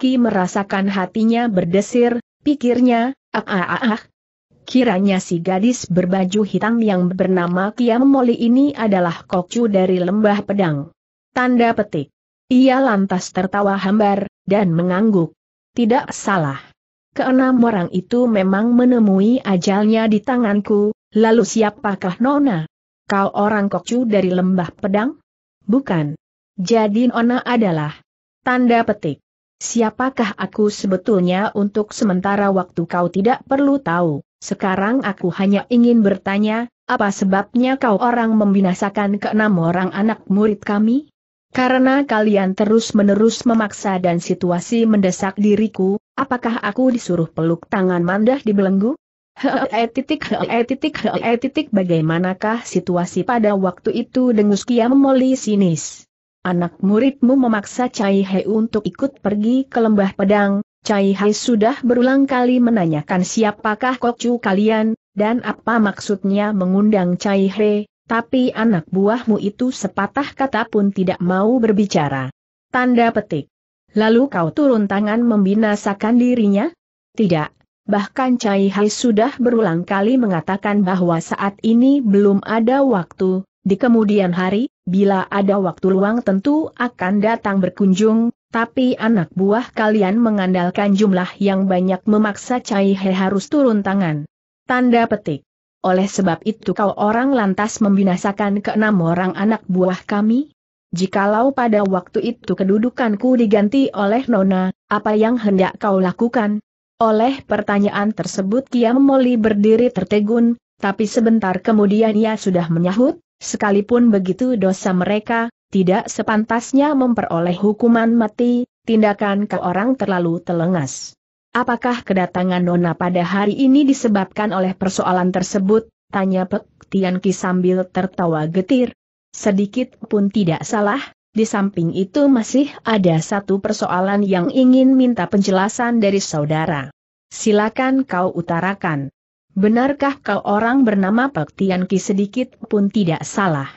Ki merasakan hatinya berdesir, pikirnya, ah ah ah ah. Kiranya si gadis berbaju hitam yang bernama Moli ini adalah kokcu dari lembah pedang. Tanda petik. Ia lantas tertawa hambar, dan mengangguk. Tidak salah. Keenam orang itu memang menemui ajalnya di tanganku, lalu siapakah Nona? Kau orang kokcu dari lembah pedang? Bukan. Jadi Nona adalah. Tanda petik. Siapakah aku sebetulnya untuk sementara waktu kau tidak perlu tahu. Sekarang aku hanya ingin bertanya, apa sebabnya kau orang membinasakan keenam orang anak murid kami? Karena kalian terus-menerus memaksa dan situasi mendesak diriku, apakah aku disuruh peluk tangan mandah di belenggu? Eh, titik hee eh, titik eh, titik bagaimanakah situasi pada waktu itu dengus Kia memoli sinis. Anak muridmu memaksa Cai He untuk ikut pergi ke lembah pedang, Cai He sudah berulang kali menanyakan siapakah kokcu kalian, dan apa maksudnya mengundang Cai He, tapi anak buahmu itu sepatah kata pun tidak mau berbicara. Tanda petik. Lalu kau turun tangan membinasakan dirinya? Tidak, bahkan Cai Hai sudah berulang kali mengatakan bahwa saat ini belum ada waktu, di kemudian hari, bila ada waktu luang tentu akan datang berkunjung, tapi anak buah kalian mengandalkan jumlah yang banyak memaksa Cai Hai harus turun tangan. Tanda petik oleh sebab itu kau orang lantas membinasakan keenam orang anak buah kami? Jikalau pada waktu itu kedudukanku diganti oleh Nona, apa yang hendak kau lakukan? Oleh pertanyaan tersebut Kiam Moli berdiri tertegun, tapi sebentar kemudian ia sudah menyahut, sekalipun begitu dosa mereka, tidak sepantasnya memperoleh hukuman mati, tindakan ke orang terlalu telengas. Apakah kedatangan Nona pada hari ini disebabkan oleh persoalan tersebut? Tanya Pek Tianki sambil tertawa getir. Sedikit pun tidak salah, di samping itu masih ada satu persoalan yang ingin minta penjelasan dari saudara. Silakan kau utarakan. Benarkah kau orang bernama Pek Tianki sedikit pun tidak salah?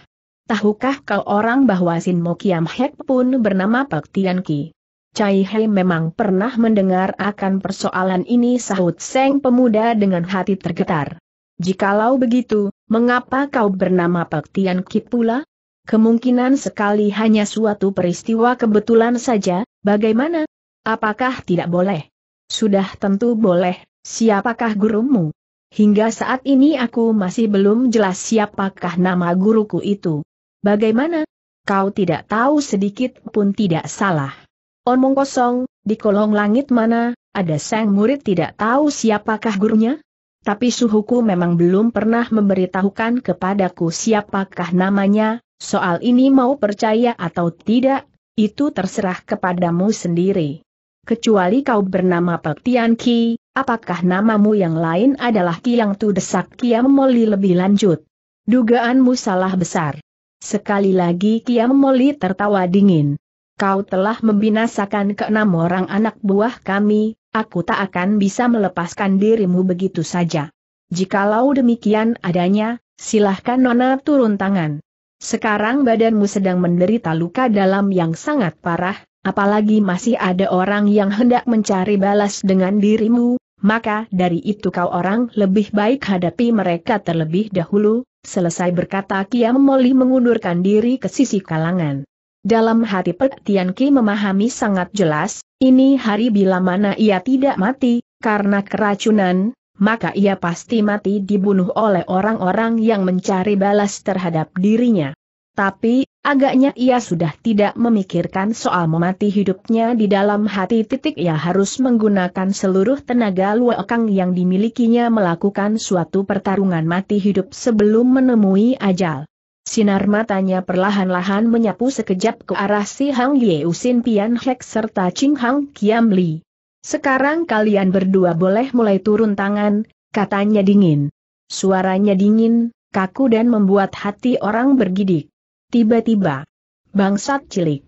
Tahukah kau orang bahwa Sin Mokiam Hek pun bernama Pek Tianki? Cai Hei memang pernah mendengar akan persoalan ini sahut Seng pemuda dengan hati tergetar. Jikalau begitu, mengapa kau bernama Tian Ki pula? Kemungkinan sekali hanya suatu peristiwa kebetulan saja, bagaimana? Apakah tidak boleh? Sudah tentu boleh, siapakah gurumu? Hingga saat ini aku masih belum jelas siapakah nama guruku itu. Bagaimana? Kau tidak tahu sedikit pun tidak salah. Omong kosong, di kolong langit mana, ada sang murid tidak tahu siapakah gurunya? Tapi suhuku memang belum pernah memberitahukan kepadaku siapakah namanya, soal ini mau percaya atau tidak, itu terserah kepadamu sendiri. Kecuali kau bernama Petian Ki, apakah namamu yang lain adalah Ki yang tu desak Kiam Moli lebih lanjut? Dugaanmu salah besar. Sekali lagi Kiam Moli tertawa dingin kau telah membinasakan keenam orang anak buah kami, aku tak akan bisa melepaskan dirimu begitu saja. Jikalau demikian adanya, silahkan Nona turun tangan. Sekarang badanmu sedang menderita luka dalam yang sangat parah, apalagi masih ada orang yang hendak mencari balas dengan dirimu, maka dari itu kau orang lebih baik hadapi mereka terlebih dahulu, selesai berkata Kia Moli mengundurkan diri ke sisi kalangan. Dalam hati Pek Tian Ki memahami sangat jelas, ini hari bila mana ia tidak mati, karena keracunan, maka ia pasti mati dibunuh oleh orang-orang yang mencari balas terhadap dirinya. Tapi, agaknya ia sudah tidak memikirkan soal memati hidupnya di dalam hati titik ia harus menggunakan seluruh tenaga Kang yang dimilikinya melakukan suatu pertarungan mati hidup sebelum menemui ajal. Sinar matanya perlahan-lahan menyapu sekejap ke arah si Hang Yeusin Pian Hek serta Ching Hang Kiam Li. Sekarang kalian berdua boleh mulai turun tangan, katanya dingin. Suaranya dingin, kaku dan membuat hati orang bergidik. Tiba-tiba, bangsat cilik.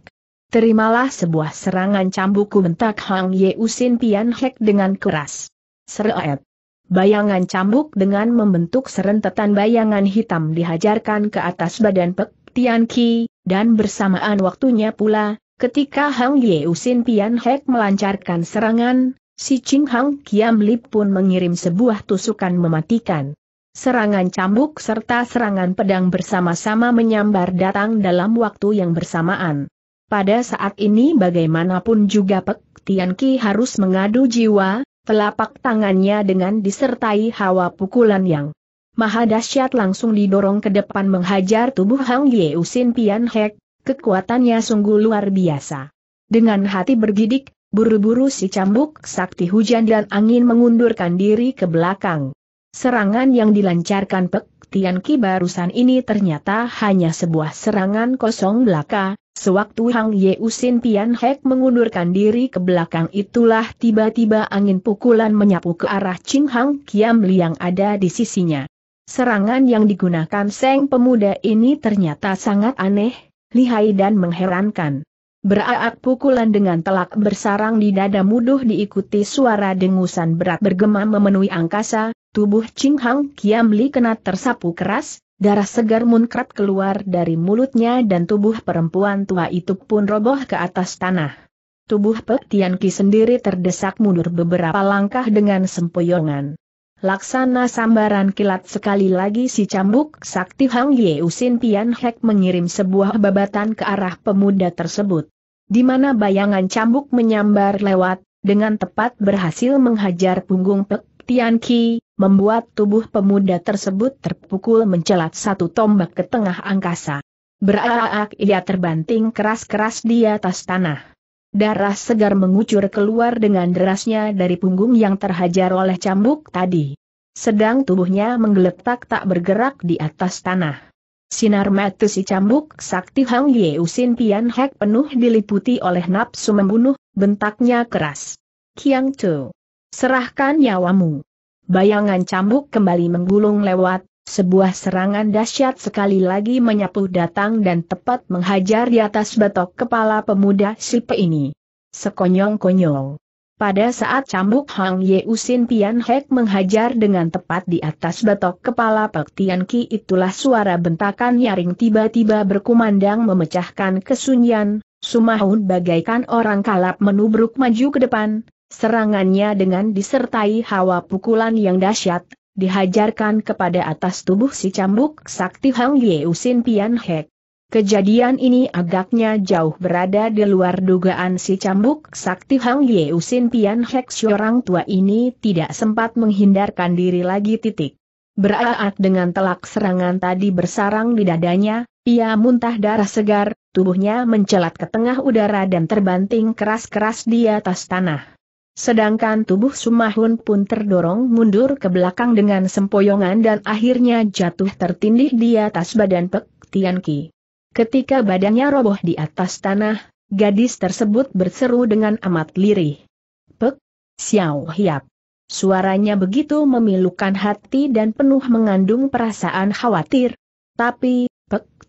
Terimalah sebuah serangan cambukku bentak Hang Yeusin Pian Hek dengan keras. Seret. Bayangan cambuk dengan membentuk serentetan bayangan hitam dihajarkan ke atas badan Pek Tian Ki, dan bersamaan waktunya pula, ketika Hang Usin Pian Hek melancarkan serangan, si Ching Hang Kiam Lip pun mengirim sebuah tusukan mematikan. Serangan cambuk serta serangan pedang bersama-sama menyambar datang dalam waktu yang bersamaan. Pada saat ini bagaimanapun juga Pek Tian Ki harus mengadu jiwa, telapak tangannya dengan disertai hawa pukulan yang maha dahsyat langsung didorong ke depan menghajar tubuh Hang Yeusin Pian Hek, kekuatannya sungguh luar biasa. Dengan hati bergidik, buru-buru si cambuk sakti hujan dan angin mengundurkan diri ke belakang. Serangan yang dilancarkan Pek Tian Ki barusan ini ternyata hanya sebuah serangan kosong belaka, Sewaktu Hang Yeusin Pian Hek mengundurkan diri ke belakang itulah tiba-tiba angin pukulan menyapu ke arah Ching Hang Kiam Liang ada di sisinya. Serangan yang digunakan Seng pemuda ini ternyata sangat aneh, lihai dan mengherankan. Beraak pukulan dengan telak bersarang di dada muduh diikuti suara dengusan berat bergema memenuhi angkasa, tubuh Ching Hang Kiam Li kena tersapu keras, Darah segar munkrat keluar dari mulutnya dan tubuh perempuan tua itu pun roboh ke atas tanah. Tubuh Pek Tian Ki sendiri terdesak mundur beberapa langkah dengan sempoyongan. Laksana sambaran kilat sekali lagi si cambuk sakti Hang usin Pian Hek mengirim sebuah babatan ke arah pemuda tersebut. Di mana bayangan cambuk menyambar lewat, dengan tepat berhasil menghajar punggung Pek Tian Qi, membuat tubuh pemuda tersebut terpukul mencelat satu tombak ke tengah angkasa. Beraak ia terbanting keras-keras di atas tanah. Darah segar mengucur keluar dengan derasnya dari punggung yang terhajar oleh cambuk tadi. Sedang tubuhnya menggeletak tak bergerak di atas tanah. Sinar mata si cambuk sakti Hang Yeusin Pian Hek penuh diliputi oleh nafsu membunuh, bentaknya keras. Kiang Tu Serahkan nyawamu. Bayangan cambuk kembali menggulung lewat, sebuah serangan dahsyat sekali lagi menyapu datang dan tepat menghajar di atas batok kepala pemuda Silpe ini. sekonyong konyong Pada saat cambuk Hang Usin Pian Hek menghajar dengan tepat di atas batok kepala Pak Tian Ki itulah suara bentakan nyaring tiba-tiba berkumandang memecahkan kesunyian, Sumahun bagaikan orang kalap menubruk maju ke depan, Serangannya dengan disertai hawa pukulan yang dahsyat, dihajarkan kepada atas tubuh si cambuk sakti Hang Yeusin Pian Hek. Kejadian ini agaknya jauh berada di luar dugaan si cambuk sakti Hang Yeusin Pian Hek seorang tua ini tidak sempat menghindarkan diri lagi titik. Beraat dengan telak serangan tadi bersarang di dadanya, ia muntah darah segar, tubuhnya mencelat ke tengah udara dan terbanting keras-keras di atas tanah. Sedangkan tubuh Sumahun pun terdorong mundur ke belakang dengan sempoyongan dan akhirnya jatuh tertindih di atas badan Pek Ki. Ketika badannya roboh di atas tanah, gadis tersebut berseru dengan amat lirih. Pek, Xiao Hiap. Suaranya begitu memilukan hati dan penuh mengandung perasaan khawatir. Tapi,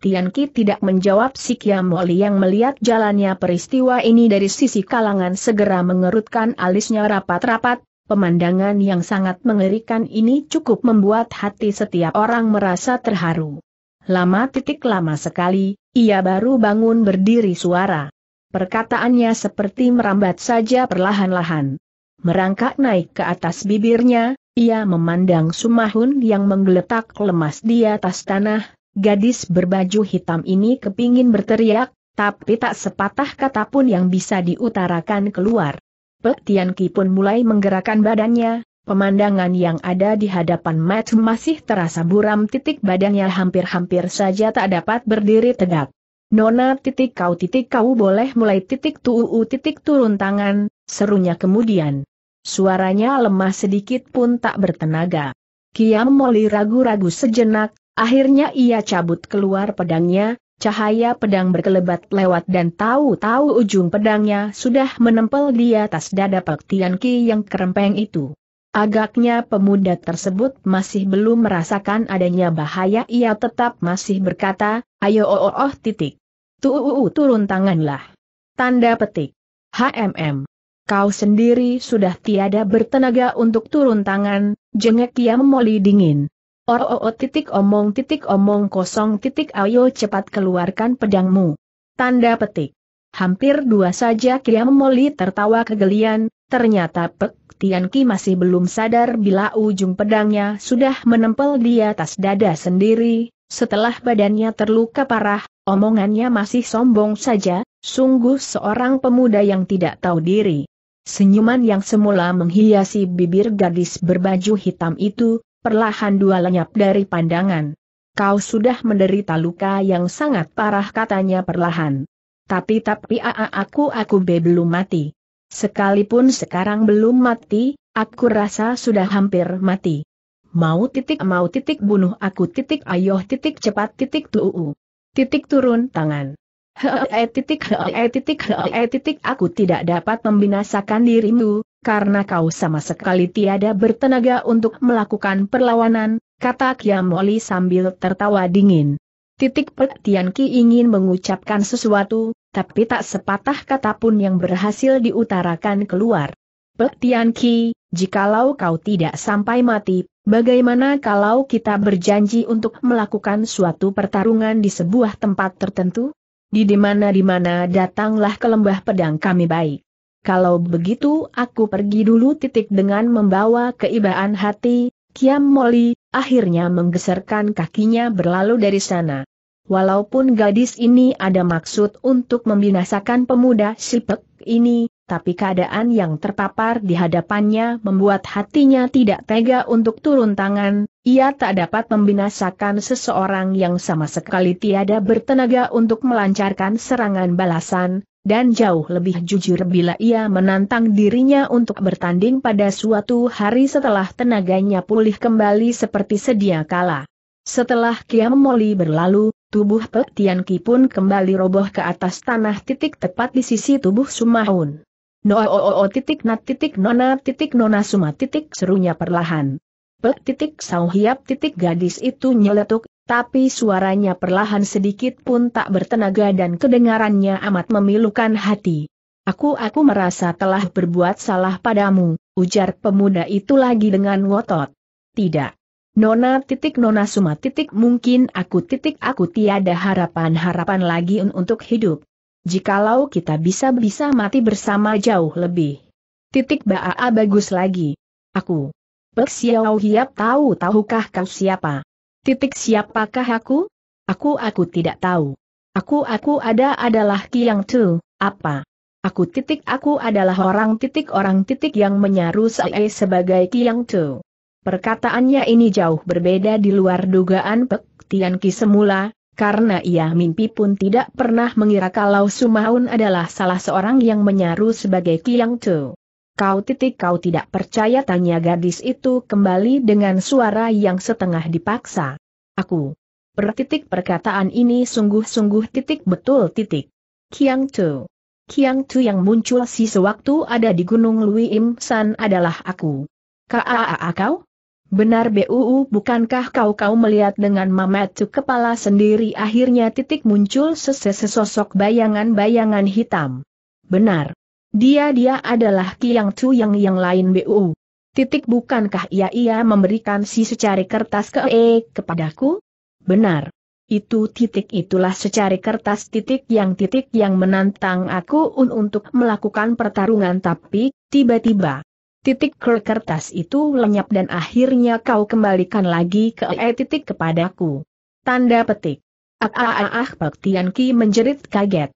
Tian Ki tidak menjawab si Moli yang melihat jalannya peristiwa ini dari sisi kalangan segera mengerutkan alisnya rapat-rapat, pemandangan yang sangat mengerikan ini cukup membuat hati setiap orang merasa terharu. Lama titik lama sekali, ia baru bangun berdiri suara. Perkataannya seperti merambat saja perlahan-lahan. Merangkak naik ke atas bibirnya, ia memandang Sumahun yang menggeletak lemas di atas tanah, Gadis berbaju hitam ini kepingin berteriak, tapi tak sepatah kata pun yang bisa diutarakan keluar. Pek Tian pun mulai menggerakkan badannya, pemandangan yang ada di hadapan Mat masih terasa buram titik badannya hampir-hampir saja tak dapat berdiri tegak. Nona titik kau titik kau boleh mulai titik tuu titik turun tangan, serunya kemudian. Suaranya lemah sedikit pun tak bertenaga. Kiam Moli ragu-ragu sejenak, Akhirnya ia cabut keluar pedangnya, cahaya pedang berkelebat lewat dan tahu-tahu ujung pedangnya sudah menempel di atas dada Pak Tian Ki yang kerempeng itu. Agaknya pemuda tersebut masih belum merasakan adanya bahaya ia tetap masih berkata, ayo oh oh, oh titik. Tuuu turun tanganlah. Tanda petik. HMM. Kau sendiri sudah tiada bertenaga untuk turun tangan, jengek ia memoli dingin. Or oh, -o oh, -o oh, titik omong titik omong kosong titik ayo cepat keluarkan pedangmu. Tanda petik. Hampir dua saja Kiam Moli tertawa kegelian, ternyata Pek Tian Ki masih belum sadar bila ujung pedangnya sudah menempel di atas dada sendiri, setelah badannya terluka parah, omongannya masih sombong saja, sungguh seorang pemuda yang tidak tahu diri. Senyuman yang semula menghiasi bibir gadis berbaju hitam itu, perlahan dua lenyap dari pandangan. Kau sudah menderita luka yang sangat parah katanya perlahan. Tapi tapi aa aku aku be belum mati. Sekalipun sekarang belum mati, aku rasa sudah hampir mati. Mau titik mau titik bunuh aku titik ayoh titik cepat titik tuu. Titik turun tangan. Hee titik hee titik hee titik aku tidak dapat membinasakan dirimu, karena kau sama sekali tiada bertenaga untuk melakukan perlawanan, kata Kiamoli sambil tertawa dingin. Titik Petianki ingin mengucapkan sesuatu, tapi tak sepatah kata pun yang berhasil diutarakan keluar. Petianki, Ki, jikalau kau tidak sampai mati, bagaimana kalau kita berjanji untuk melakukan suatu pertarungan di sebuah tempat tertentu? Di dimana-dimana datanglah ke lembah pedang kami baik kalau begitu aku pergi dulu titik dengan membawa keibaan hati, Kiam Moli, akhirnya menggeserkan kakinya berlalu dari sana. Walaupun gadis ini ada maksud untuk membinasakan pemuda Sipek ini, tapi keadaan yang terpapar di hadapannya membuat hatinya tidak tega untuk turun tangan, ia tak dapat membinasakan seseorang yang sama sekali tiada bertenaga untuk melancarkan serangan balasan, dan jauh lebih jujur bila ia menantang dirinya untuk bertanding pada suatu hari setelah tenaganya pulih kembali seperti sedia kala. Setelah Kiam Moli berlalu, tubuh Pek Tian Ki pun kembali roboh ke atas tanah titik tepat di sisi tubuh sumahun. No o o titik nat titik nona titik nona suma titik serunya perlahan. Pek titik sauhiap titik gadis itu nyeletuk, tapi suaranya perlahan sedikit pun tak bertenaga dan kedengarannya amat memilukan hati. Aku-aku merasa telah berbuat salah padamu, ujar pemuda itu lagi dengan ngotot. Tidak. Nona titik Nona Suma titik mungkin aku titik aku tiada harapan-harapan lagi untuk hidup. Jikalau kita bisa-bisa mati bersama jauh lebih. Titik Baa bagus lagi. Aku. Pek Hiap tahu tahukah kau siapa? Titik siapakah aku? Aku aku tidak tahu. Aku aku ada adalah Kiang Tu, apa? Aku titik aku adalah orang titik orang titik yang menyaru saya sebagai Kiang Tu. Perkataannya ini jauh berbeda di luar dugaan Pek Tian Ki semula, karena ia mimpi pun tidak pernah mengira kalau Sumaun adalah salah seorang yang menyaru sebagai Kiang Tu. Kau titik kau tidak percaya tanya gadis itu kembali dengan suara yang setengah dipaksa. Aku. Per titik perkataan ini sungguh-sungguh titik betul titik. Kiang Tu. Kiang Tu yang muncul si sewaktu ada di Gunung Lui Im San adalah aku. Kaa kau? Benar BUU bukankah kau kau melihat dengan mametu kepala sendiri akhirnya titik muncul sesesosok bayangan-bayangan hitam. Benar. Dia-dia adalah Kiang Chu yang yang lain BU. Titik bukankah ia ia memberikan si secari kertas ke E kepadaku? Benar. Itu titik itulah secari kertas titik yang titik yang menantang aku un untuk melakukan pertarungan tapi, tiba-tiba. Titik ke kertas itu lenyap dan akhirnya kau kembalikan lagi ke E titik kepadaku. Tanda petik. Ah ah ah ah, ah Pak Tian Ki menjerit kaget.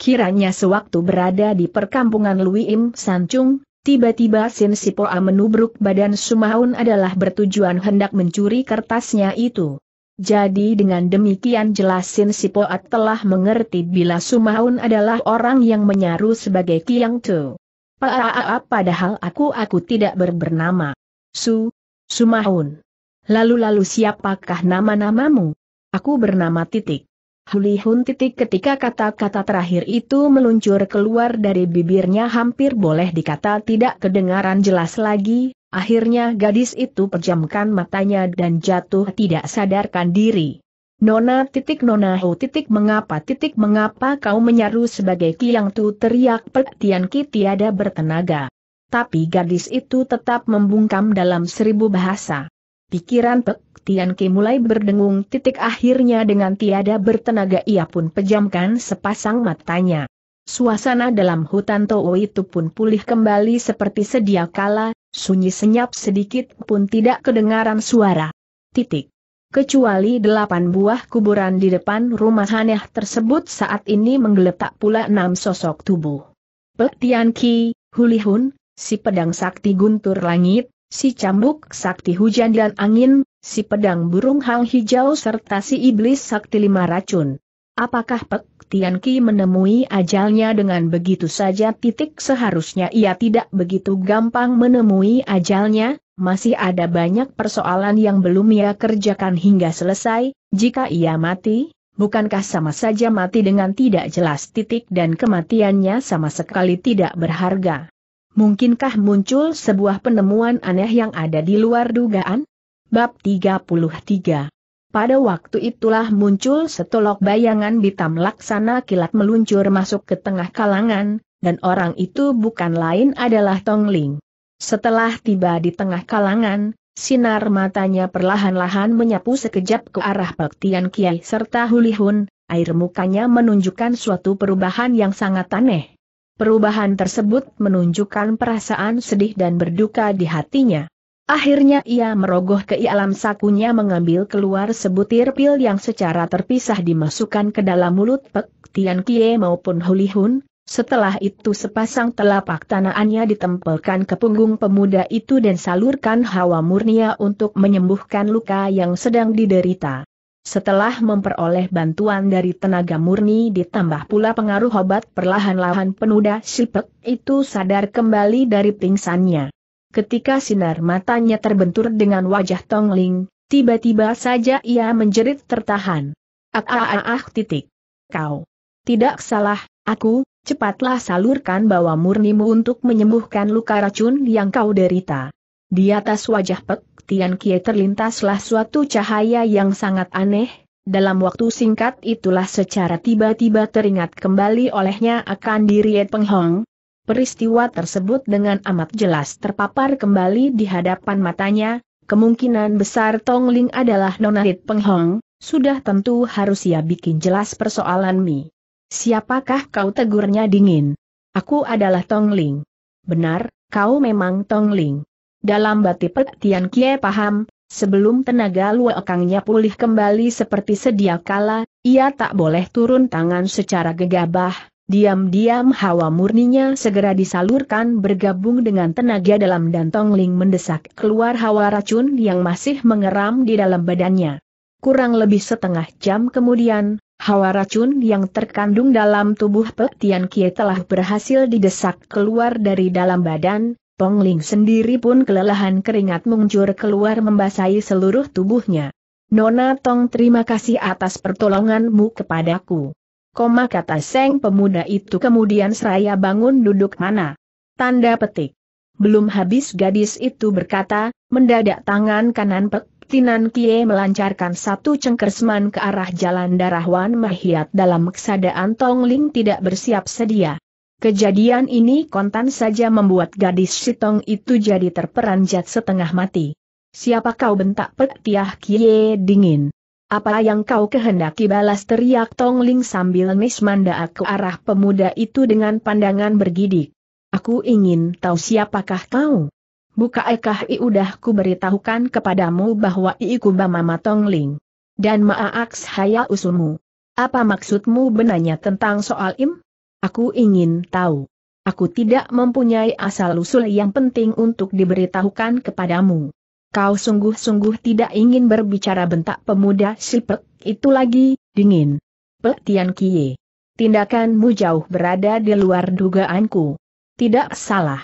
Kiranya sewaktu berada di perkampungan Luim Sancung, tiba-tiba Sin Sipoa menubruk badan Sumaun adalah bertujuan hendak mencuri kertasnya itu. Jadi dengan demikian Sin si Sipoa telah mengerti bila Sumaun adalah orang yang menyaru sebagai Kiang Tu. Paaaa padahal aku aku tidak berbernama. Su, Sumaun. Lalu-lalu siapakah nama-namamu? Aku bernama titik. Hulihun titik ketika kata-kata terakhir itu meluncur keluar dari bibirnya hampir boleh dikata tidak kedengaran jelas lagi, akhirnya gadis itu pejamkan matanya dan jatuh tidak sadarkan diri. Nona titik nona ho titik mengapa titik mengapa kau menyaru sebagai kiang tu teriak petian ki tiada bertenaga. Tapi gadis itu tetap membungkam dalam seribu bahasa. Pikiran pek Tian Ki mulai berdengung titik akhirnya dengan tiada bertenaga ia pun pejamkan sepasang matanya. Suasana dalam hutan Too itu pun pulih kembali seperti sedia kala, sunyi senyap sedikit pun tidak kedengaran suara. Titik. Kecuali delapan buah kuburan di depan rumah aneh tersebut saat ini menggeletak pula enam sosok tubuh. Petian Ki, Hulihun, si pedang sakti guntur langit, si cambuk sakti hujan dan angin, si pedang burung hang hijau serta si iblis sakti lima racun. Apakah Pek Tian menemui ajalnya dengan begitu saja titik seharusnya ia tidak begitu gampang menemui ajalnya, masih ada banyak persoalan yang belum ia kerjakan hingga selesai, jika ia mati, bukankah sama saja mati dengan tidak jelas titik dan kematiannya sama sekali tidak berharga. Mungkinkah muncul sebuah penemuan aneh yang ada di luar dugaan? Bab 33 Pada waktu itulah muncul setolok bayangan hitam laksana kilat meluncur masuk ke tengah kalangan, dan orang itu bukan lain adalah Tong Ling. Setelah tiba di tengah kalangan, sinar matanya perlahan-lahan menyapu sekejap ke arah Pektian Kiai serta Hulihun, air mukanya menunjukkan suatu perubahan yang sangat aneh. Perubahan tersebut menunjukkan perasaan sedih dan berduka di hatinya. Akhirnya ia merogoh ke alam sakunya mengambil keluar sebutir pil yang secara terpisah dimasukkan ke dalam mulut Pek Tian Kie maupun Hulihun, setelah itu sepasang telapak tanahannya ditempelkan ke punggung pemuda itu dan salurkan hawa murnia untuk menyembuhkan luka yang sedang diderita. Setelah memperoleh bantuan dari tenaga murni ditambah pula pengaruh obat perlahan-lahan penuda sipek itu sadar kembali dari pingsannya. Ketika sinar matanya terbentur dengan wajah Tong Ling, tiba-tiba saja ia menjerit tertahan. Ah ah ah ah titik. Kau. Tidak salah, aku, cepatlah salurkan bawa murnimu untuk menyembuhkan luka racun yang kau derita. Di atas wajah Pek Tian Kie terlintaslah suatu cahaya yang sangat aneh, dalam waktu singkat itulah secara tiba-tiba teringat kembali olehnya akan diri Ed Penghong, Peristiwa tersebut dengan amat jelas terpapar kembali di hadapan matanya, kemungkinan besar Tong Ling adalah Nonarit Penghong, sudah tentu harus ia bikin jelas persoalan Mi. Siapakah kau tegurnya dingin? Aku adalah Tong Ling. Benar, kau memang Tong Ling. Dalam bati petian Tian Kie paham, sebelum tenaga luakangnya pulih kembali seperti sedia kala, ia tak boleh turun tangan secara gegabah, Diam-diam hawa murninya segera disalurkan bergabung dengan tenaga dalam dan Tong Ling mendesak keluar hawa racun yang masih mengeram di dalam badannya. Kurang lebih setengah jam kemudian, hawa racun yang terkandung dalam tubuh Pek Tian Kie telah berhasil didesak keluar dari dalam badan, Tong Ling sendiri pun kelelahan keringat muncur keluar membasahi seluruh tubuhnya. Nona Tong terima kasih atas pertolonganmu kepadaku koma kata Seng pemuda itu kemudian seraya bangun duduk mana. Tanda petik. Belum habis gadis itu berkata, mendadak tangan kanan pek Tinan Kie melancarkan satu cengkersman ke arah jalan darah Wan Mahiat dalam kesadaran Tong Ling tidak bersiap sedia. Kejadian ini kontan saja membuat gadis Sitong itu jadi terperanjat setengah mati. Siapa kau bentak Pek Tiah Kie dingin. Apa yang kau kehendaki balas teriak Tong Ling sambil nismanda aku arah pemuda itu dengan pandangan bergidik. Aku ingin tahu siapakah kau. Buka ekah i udah ku beritahukan kepadamu bahwa i kuba mama Tong Ling. Dan maaaks haya usumu. Apa maksudmu benanya tentang soal im? Aku ingin tahu. Aku tidak mempunyai asal-usul yang penting untuk diberitahukan kepadamu. Kau sungguh-sungguh tidak ingin berbicara bentak pemuda sipek, itu lagi, dingin. Pek Tian Kie. Tindakanmu jauh berada di luar dugaanku. Tidak salah.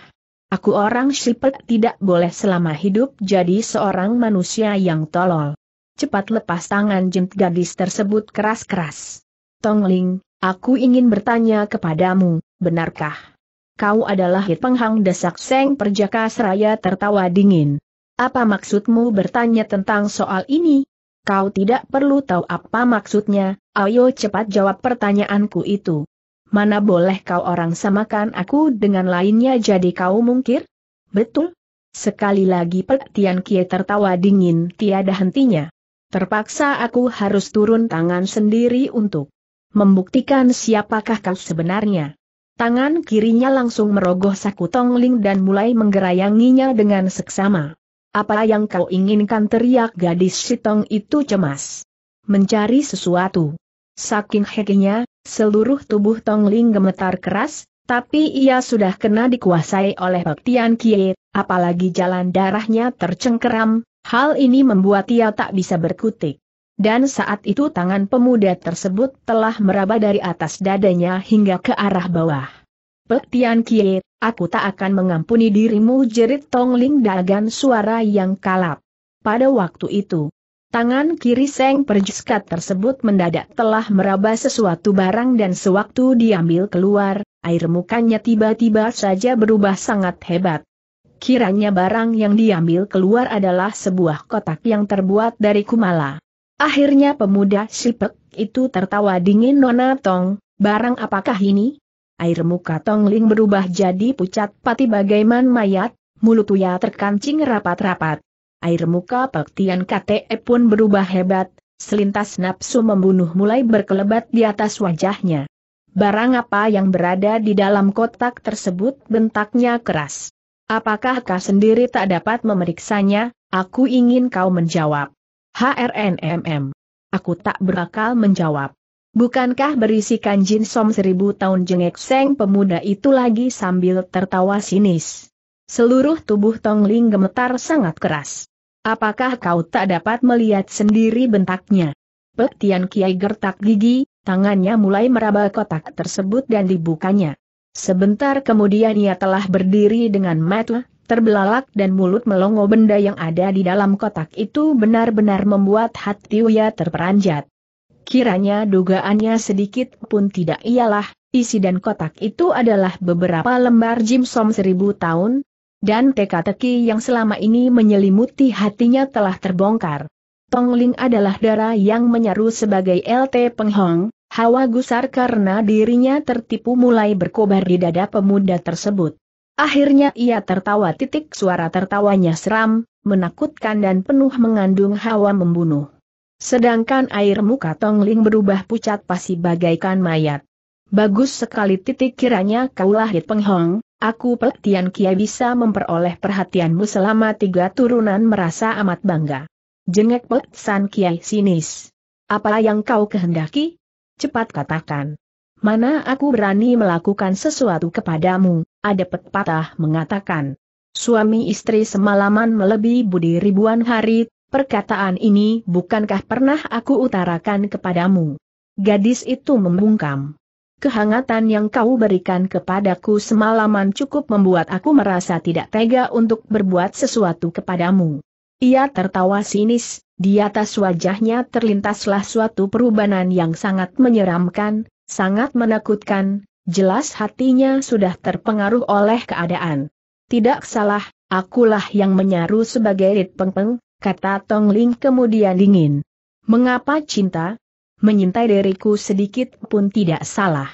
Aku orang sipek tidak boleh selama hidup jadi seorang manusia yang tolol. Cepat lepas tangan jent gadis tersebut keras-keras. Tong Ling, aku ingin bertanya kepadamu, benarkah? Kau adalah Hit Penghang Desak Seng Perjaka Seraya tertawa dingin. Apa maksudmu bertanya tentang soal ini? Kau tidak perlu tahu apa maksudnya, ayo cepat jawab pertanyaanku itu. Mana boleh kau orang samakan aku dengan lainnya jadi kau mungkir? Betul. Sekali lagi Pek Tian Kie tertawa dingin tiada hentinya. Terpaksa aku harus turun tangan sendiri untuk membuktikan siapakah kau sebenarnya. Tangan kirinya langsung merogoh saku Tongling dan mulai menggerayanginya dengan seksama. Apa yang kau inginkan teriak gadis sitong itu cemas. Mencari sesuatu. Saking hekinya, seluruh tubuh Tong Ling gemetar keras, tapi ia sudah kena dikuasai oleh Tian Kie, apalagi jalan darahnya tercengkeram, hal ini membuat ia tak bisa berkutik. Dan saat itu tangan pemuda tersebut telah meraba dari atas dadanya hingga ke arah bawah. Petian Kie, aku tak akan mengampuni dirimu jerit Tong Ling dengan suara yang kalap. Pada waktu itu, tangan kiri Seng Perjuskat tersebut mendadak telah meraba sesuatu barang dan sewaktu diambil keluar, air mukanya tiba-tiba saja berubah sangat hebat. Kiranya barang yang diambil keluar adalah sebuah kotak yang terbuat dari kumala. Akhirnya pemuda sipek itu tertawa dingin Nona Tong, barang apakah ini? Air muka Ling berubah jadi pucat pati bagaiman mayat, mulut Uya terkancing rapat-rapat. Air muka Pek Tian Kate pun berubah hebat, selintas nafsu membunuh mulai berkelebat di atas wajahnya. Barang apa yang berada di dalam kotak tersebut bentaknya keras. Apakah kau sendiri tak dapat memeriksanya? Aku ingin kau menjawab. HRNMM. Aku tak berakal menjawab. Bukankah berisikan Jin Som seribu tahun jengek seng pemuda itu lagi sambil tertawa sinis? Seluruh tubuh Tong Ling gemetar sangat keras. Apakah kau tak dapat melihat sendiri bentaknya? Petian Kiai gertak gigi, tangannya mulai meraba kotak tersebut dan dibukanya. Sebentar kemudian ia telah berdiri dengan mata terbelalak dan mulut melongo benda yang ada di dalam kotak itu benar-benar membuat hati Uya terperanjat. Kiranya dugaannya sedikit pun tidak ialah, isi dan kotak itu adalah beberapa lembar Jimsom seribu tahun, dan teka-teki yang selama ini menyelimuti hatinya telah terbongkar. Tongling adalah darah yang menyeru sebagai LT Penghong, hawa gusar karena dirinya tertipu mulai berkobar di dada pemuda tersebut. Akhirnya ia tertawa titik suara tertawanya seram, menakutkan dan penuh mengandung hawa membunuh. Sedangkan air muka Tong Ling berubah pucat pasi bagaikan mayat. Bagus sekali titik kiranya kaulah Hit Penghong, aku Peltian Kiai bisa memperoleh perhatianmu selama tiga turunan merasa amat bangga. Jengek San Kiai sinis. Apa yang kau kehendaki? Cepat katakan. Mana aku berani melakukan sesuatu kepadamu, ada pepatah mengatakan. Suami istri semalaman melebihi budi ribuan hari, Perkataan ini bukankah pernah aku utarakan kepadamu? Gadis itu membungkam. Kehangatan yang kau berikan kepadaku semalaman cukup membuat aku merasa tidak tega untuk berbuat sesuatu kepadamu. Ia tertawa sinis, di atas wajahnya terlintaslah suatu perubahan yang sangat menyeramkan, sangat menakutkan, jelas hatinya sudah terpengaruh oleh keadaan. Tidak salah, akulah yang menyaru sebagai Rit Pengpeng, Peng, kata Tong Ling kemudian dingin. Mengapa cinta? Menyintai diriku sedikit pun tidak salah.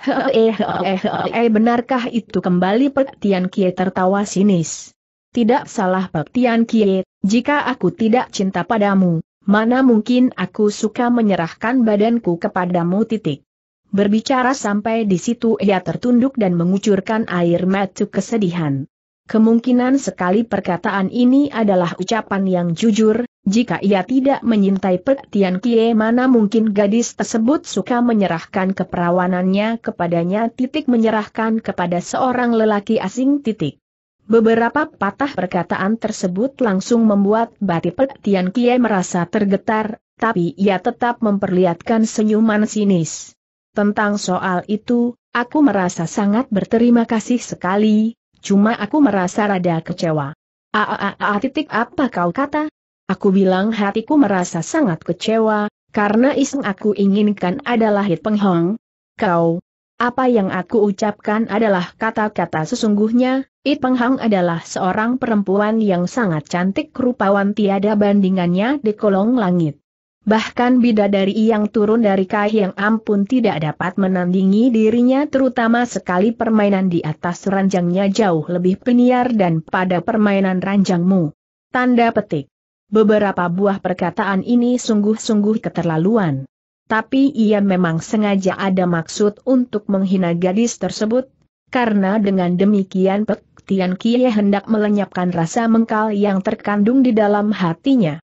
Hehehe, eh, benarkah itu kembali Pek Tian Kie tertawa sinis. Tidak salah Pek Tian Kie, jika aku tidak cinta padamu, mana mungkin aku suka menyerahkan badanku kepadamu titik. Berbicara sampai di situ ia tertunduk dan mengucurkan air mata kesedihan. Kemungkinan sekali perkataan ini adalah ucapan yang jujur, jika ia tidak menyintai Pek Tian Kie mana mungkin gadis tersebut suka menyerahkan keperawanannya kepadanya titik menyerahkan kepada seorang lelaki asing titik. Beberapa patah perkataan tersebut langsung membuat bati Pek Tian Kie merasa tergetar, tapi ia tetap memperlihatkan senyuman sinis. Tentang soal itu, aku merasa sangat berterima kasih sekali, Cuma aku merasa rada kecewa. Aaaa ah, ah, ah, titik apa kau kata? Aku bilang hatiku merasa sangat kecewa, karena iseng aku inginkan adalah hit penghong. Kau, apa yang aku ucapkan adalah kata-kata sesungguhnya, It Peng Hang adalah seorang perempuan yang sangat cantik rupawan tiada bandingannya di kolong langit. Bahkan bidadari yang turun dari kahiyang ampun tidak dapat menandingi dirinya terutama sekali permainan di atas ranjangnya jauh lebih peniar dan pada permainan ranjangmu. Tanda petik. Beberapa buah perkataan ini sungguh-sungguh keterlaluan. Tapi ia memang sengaja ada maksud untuk menghina gadis tersebut, karena dengan demikian Pek Tian Kie hendak melenyapkan rasa mengkal yang terkandung di dalam hatinya.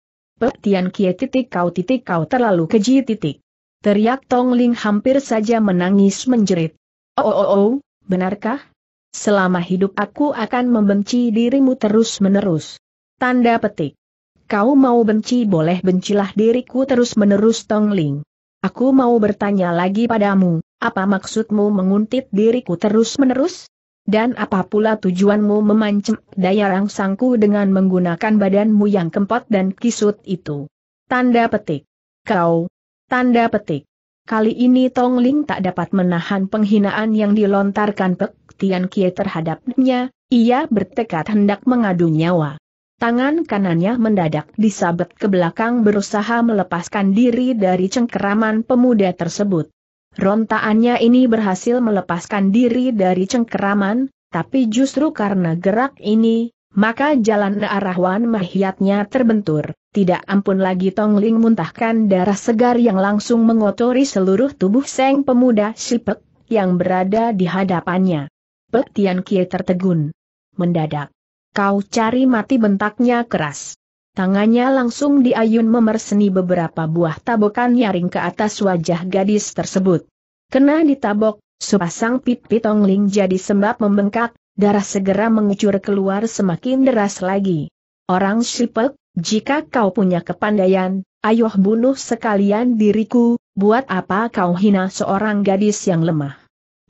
Tian kie titik kau titik kau terlalu keji titik. Teriak Tong Ling hampir saja menangis menjerit. oh oh, oh benarkah? Selama hidup aku akan membenci dirimu terus-menerus. Tanda petik. Kau mau benci boleh bencilah diriku terus-menerus Tong Ling. Aku mau bertanya lagi padamu, apa maksudmu menguntit diriku terus-menerus? Dan apa pula tujuanmu memancing daya rangsangku dengan menggunakan badanmu yang kempot dan kisut itu? Tanda petik. Kau. Tanda petik. Kali ini Tong Ling tak dapat menahan penghinaan yang dilontarkan Pek Tian Kie terhadapnya, ia bertekad hendak mengadu nyawa. Tangan kanannya mendadak disabet ke belakang berusaha melepaskan diri dari cengkeraman pemuda tersebut. Rontaannya ini berhasil melepaskan diri dari cengkeraman, tapi justru karena gerak ini, maka jalan arahwan mahiatnya terbentur. Tidak ampun lagi Tong Ling muntahkan darah segar yang langsung mengotori seluruh tubuh Seng pemuda Sipek yang berada di hadapannya. Pek Tian Kie tertegun. Mendadak. Kau cari mati bentaknya keras. Tangannya langsung diayun memerseni beberapa buah tabokan nyaring ke atas wajah gadis tersebut. Kena ditabok, sepasang pipi tongling jadi sembab membengkak, darah segera mengucur keluar semakin deras lagi. Orang sipek, jika kau punya kepandaian, ayoh bunuh sekalian diriku, buat apa kau hina seorang gadis yang lemah?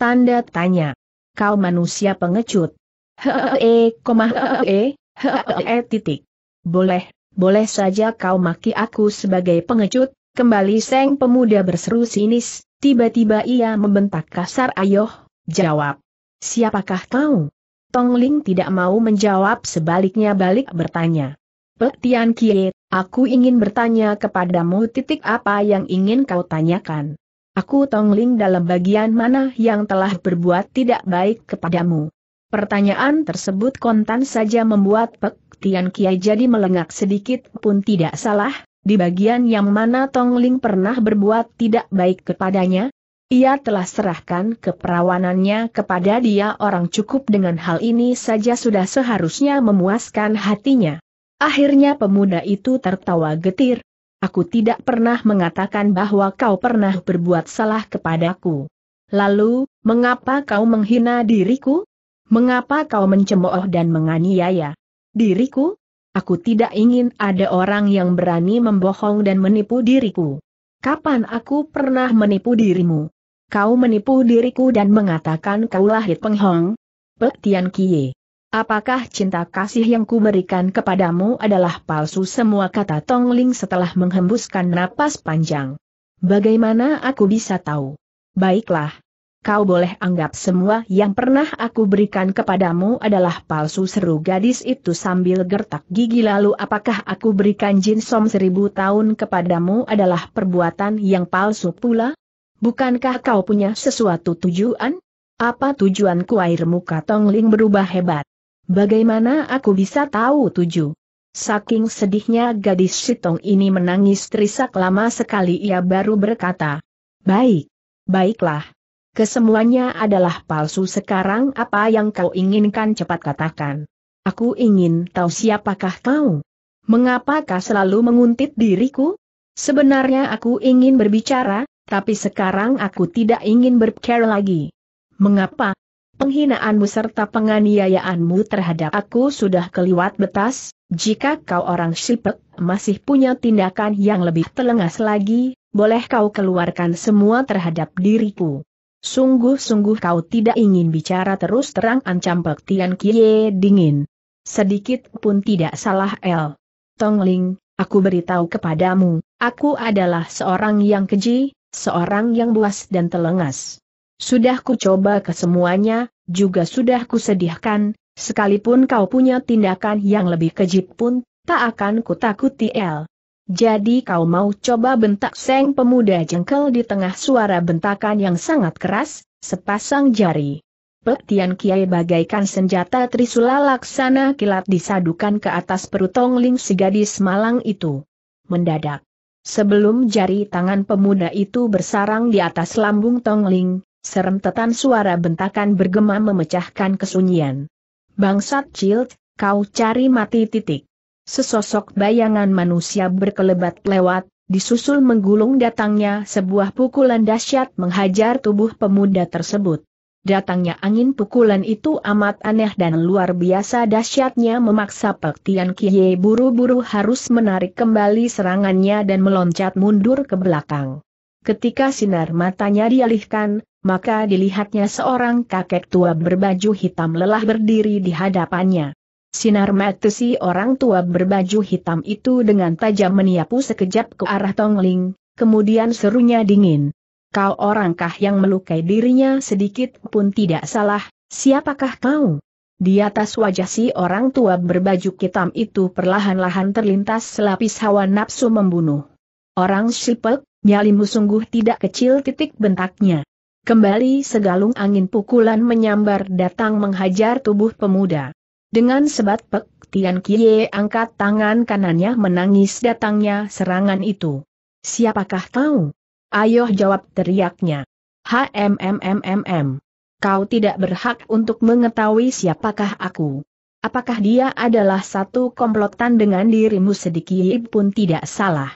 Tanda tanya. Kau manusia pengecut. Hehehe, Koma hehehe, hehehe titik. Boleh, boleh saja kau maki aku sebagai pengecut, kembali Seng pemuda berseru sinis, tiba-tiba ia membentak kasar ayoh, jawab. Siapakah kau? Tong Ling tidak mau menjawab sebaliknya balik bertanya. Pek Tian Kie, aku ingin bertanya kepadamu titik apa yang ingin kau tanyakan. Aku Tong Ling, dalam bagian mana yang telah berbuat tidak baik kepadamu. Pertanyaan tersebut kontan saja membuat Pek Tian Kiai jadi melengak sedikit pun tidak salah, di bagian yang mana Tong Ling pernah berbuat tidak baik kepadanya, ia telah serahkan keperawanannya kepada dia orang cukup dengan hal ini saja sudah seharusnya memuaskan hatinya. Akhirnya pemuda itu tertawa getir. Aku tidak pernah mengatakan bahwa kau pernah berbuat salah kepadaku. Lalu, mengapa kau menghina diriku? Mengapa kau mencemooh dan menganiaya? Diriku? Aku tidak ingin ada orang yang berani membohong dan menipu diriku. Kapan aku pernah menipu dirimu? Kau menipu diriku dan mengatakan kau lahir penghong? Tian Kie. Apakah cinta kasih yang kuberikan kepadamu adalah palsu semua kata Tong Ling setelah menghembuskan napas panjang? Bagaimana aku bisa tahu? Baiklah, kau boleh anggap semua yang pernah aku berikan kepadamu adalah palsu seru gadis itu sambil gertak gigi lalu apakah aku berikan Jin som seribu tahun kepadamu adalah perbuatan yang palsu pula? Bukankah kau punya sesuatu tujuan? Apa tujuanku air muka Ling berubah hebat? Bagaimana aku bisa tahu tujuh? Saking sedihnya gadis Sitong ini menangis terisak lama sekali ia baru berkata. Baik. Baiklah. Kesemuanya adalah palsu sekarang apa yang kau inginkan cepat katakan. Aku ingin tahu siapakah kau. Mengapakah selalu menguntit diriku? Sebenarnya aku ingin berbicara, tapi sekarang aku tidak ingin berbicara lagi. Mengapa? Penghinaanmu serta penganiayaanmu terhadap aku sudah keliwat betas, jika kau orang sipek masih punya tindakan yang lebih telengas lagi, boleh kau keluarkan semua terhadap diriku. Sungguh-sungguh kau tidak ingin bicara terus terang ancam Pek Tian Kie dingin. Sedikit pun tidak salah El. Tongling, aku beritahu kepadamu, aku adalah seorang yang keji, seorang yang buas dan telengas. Sudah ku coba ke juga sudah ku sedihkan, sekalipun kau punya tindakan yang lebih keji pun, tak akan ku takuti El. Jadi kau mau coba bentak seng pemuda jengkel di tengah suara bentakan yang sangat keras, sepasang jari. Petian Kiai bagaikan senjata trisula laksana kilat disadukan ke atas perut Tongling si gadis malang itu. Mendadak. Sebelum jari tangan pemuda itu bersarang di atas lambung Tongling, tetan suara bentakan bergema memecahkan kesunyian. Bangsat Cilt, kau cari mati titik. Sesosok bayangan manusia berkelebat lewat, disusul menggulung datangnya sebuah pukulan dahsyat menghajar tubuh pemuda tersebut. Datangnya angin pukulan itu amat aneh dan luar biasa dahsyatnya memaksa Pektian Kie buru-buru harus menarik kembali serangannya dan meloncat mundur ke belakang. Ketika sinar matanya dialihkan, maka dilihatnya seorang kakek tua berbaju hitam lelah berdiri di hadapannya. Sinar mata si orang tua berbaju hitam itu dengan tajam meniapu sekejap ke arah Tong Ling, kemudian serunya dingin. Kau orangkah yang melukai dirinya sedikit pun tidak salah, siapakah kau? Di atas wajah si orang tua berbaju hitam itu perlahan-lahan terlintas selapis hawa nafsu membunuh. Orang sipek, nyalimu sungguh tidak kecil titik bentaknya. Kembali segalung angin pukulan menyambar datang menghajar tubuh pemuda. Dengan sebat pek, Tian Kie angkat tangan kanannya menangis datangnya serangan itu. Siapakah kau? Ayo jawab teriaknya. HMMMMM. Kau tidak berhak untuk mengetahui siapakah aku. Apakah dia adalah satu komplotan dengan dirimu sedikit pun tidak salah.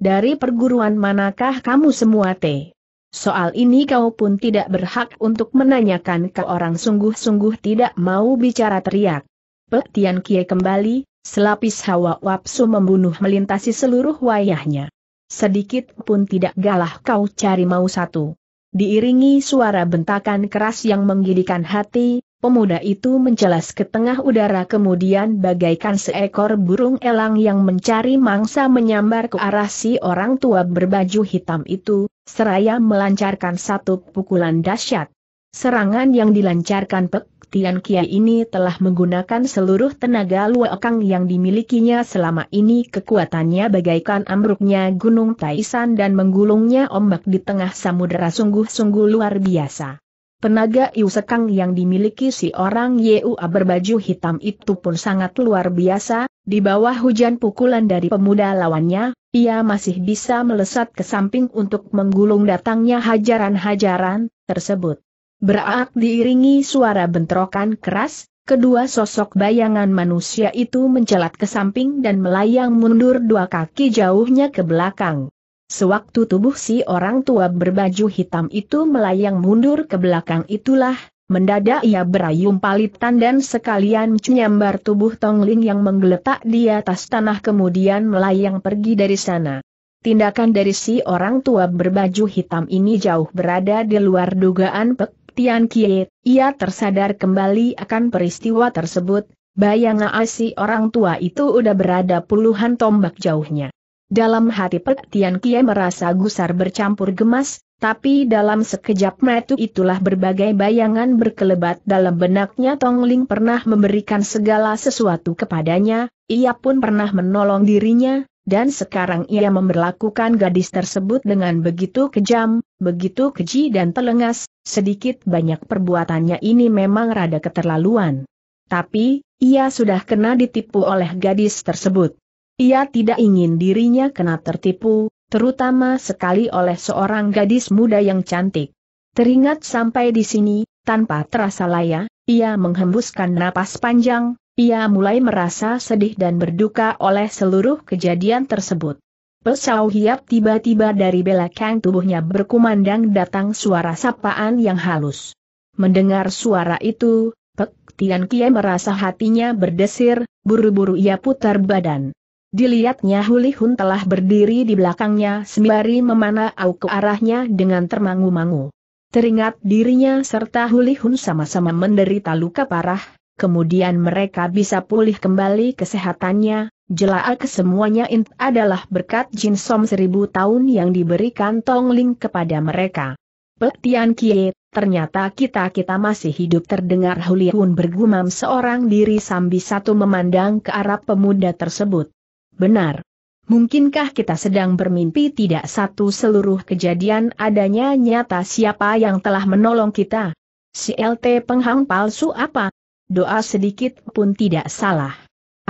Dari perguruan manakah kamu semua teh? Soal ini kau pun tidak berhak untuk menanyakan ke orang sungguh-sungguh tidak mau bicara teriak. Pek Tian Kie kembali, selapis hawa wapsu membunuh melintasi seluruh wayahnya. Sedikit pun tidak galah kau cari mau satu. Diiringi suara bentakan keras yang menggidikan hati, pemuda itu menjelas ke tengah udara kemudian bagaikan seekor burung elang yang mencari mangsa menyambar ke arah si orang tua berbaju hitam itu, seraya melancarkan satu pukulan dahsyat. Serangan yang dilancarkan Pek Tian Kia ini telah menggunakan seluruh tenaga luokang yang dimilikinya selama ini kekuatannya bagaikan ambruknya gunung Taisan dan menggulungnya ombak di tengah samudera sungguh-sungguh luar biasa. Tenaga Sekang yang dimiliki si orang Yeua berbaju hitam itu pun sangat luar biasa, di bawah hujan pukulan dari pemuda lawannya, ia masih bisa melesat ke samping untuk menggulung datangnya hajaran-hajaran tersebut. Beraak diiringi suara bentrokan keras, kedua sosok bayangan manusia itu mencelat ke samping dan melayang mundur dua kaki jauhnya ke belakang. Sewaktu tubuh si orang tua berbaju hitam itu melayang mundur ke belakang itulah, mendadak ia berayun palitan dan sekalian menyambar tubuh Tongling yang menggeletak di atas tanah kemudian melayang pergi dari sana. Tindakan dari si orang tua berbaju hitam ini jauh berada di luar dugaan Pek Tian Kie, ia tersadar kembali akan peristiwa tersebut, bayangan asi ah, orang tua itu udah berada puluhan tombak jauhnya. Dalam hati Pek Tian Kie merasa gusar bercampur gemas, tapi dalam sekejap mata itulah berbagai bayangan berkelebat dalam benaknya Tong Ling pernah memberikan segala sesuatu kepadanya, ia pun pernah menolong dirinya, dan sekarang ia memperlakukan gadis tersebut dengan begitu kejam, begitu keji dan telengas, sedikit banyak perbuatannya ini memang rada keterlaluan. Tapi, ia sudah kena ditipu oleh gadis tersebut. Ia tidak ingin dirinya kena tertipu, terutama sekali oleh seorang gadis muda yang cantik. Teringat sampai di sini, tanpa terasa laya, ia menghembuskan napas panjang, ia mulai merasa sedih dan berduka oleh seluruh kejadian tersebut. Pesau Hiap tiba-tiba dari belakang tubuhnya berkumandang datang suara sapaan yang halus. Mendengar suara itu, Pek Tian Kie merasa hatinya berdesir, buru-buru ia putar badan. Dilihatnya Huli Hun telah berdiri di belakangnya sembari memanah au ke arahnya dengan termangu-mangu. Teringat dirinya serta Huli Hun sama-sama menderita luka parah, kemudian mereka bisa pulih kembali kesehatannya, jelaa kesemuanya int adalah berkat Jin Som seribu tahun yang diberikan Tong Ling kepada mereka. Petian Kie, ternyata kita-kita masih hidup terdengar Hun bergumam seorang diri sambil satu memandang ke arah pemuda tersebut. Benar. Mungkinkah kita sedang bermimpi tidak satu seluruh kejadian adanya nyata siapa yang telah menolong kita? Si LT penghang palsu apa? doa sedikit pun tidak salah.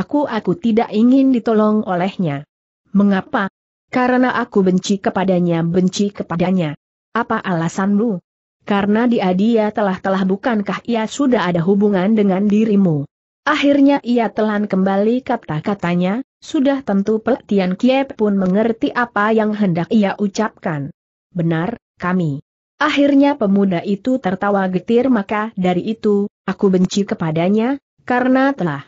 Aku-aku tidak ingin ditolong olehnya. Mengapa? Karena aku benci kepadanya benci kepadanya. Apa alasanmu? Karena dia dia telah-telah bukankah ia sudah ada hubungan dengan dirimu? Akhirnya ia telan kembali kata-katanya, sudah tentu Pelatian kiep pun mengerti apa yang hendak ia ucapkan. Benar, kami. Akhirnya pemuda itu tertawa getir maka dari itu, aku benci kepadanya, karena telah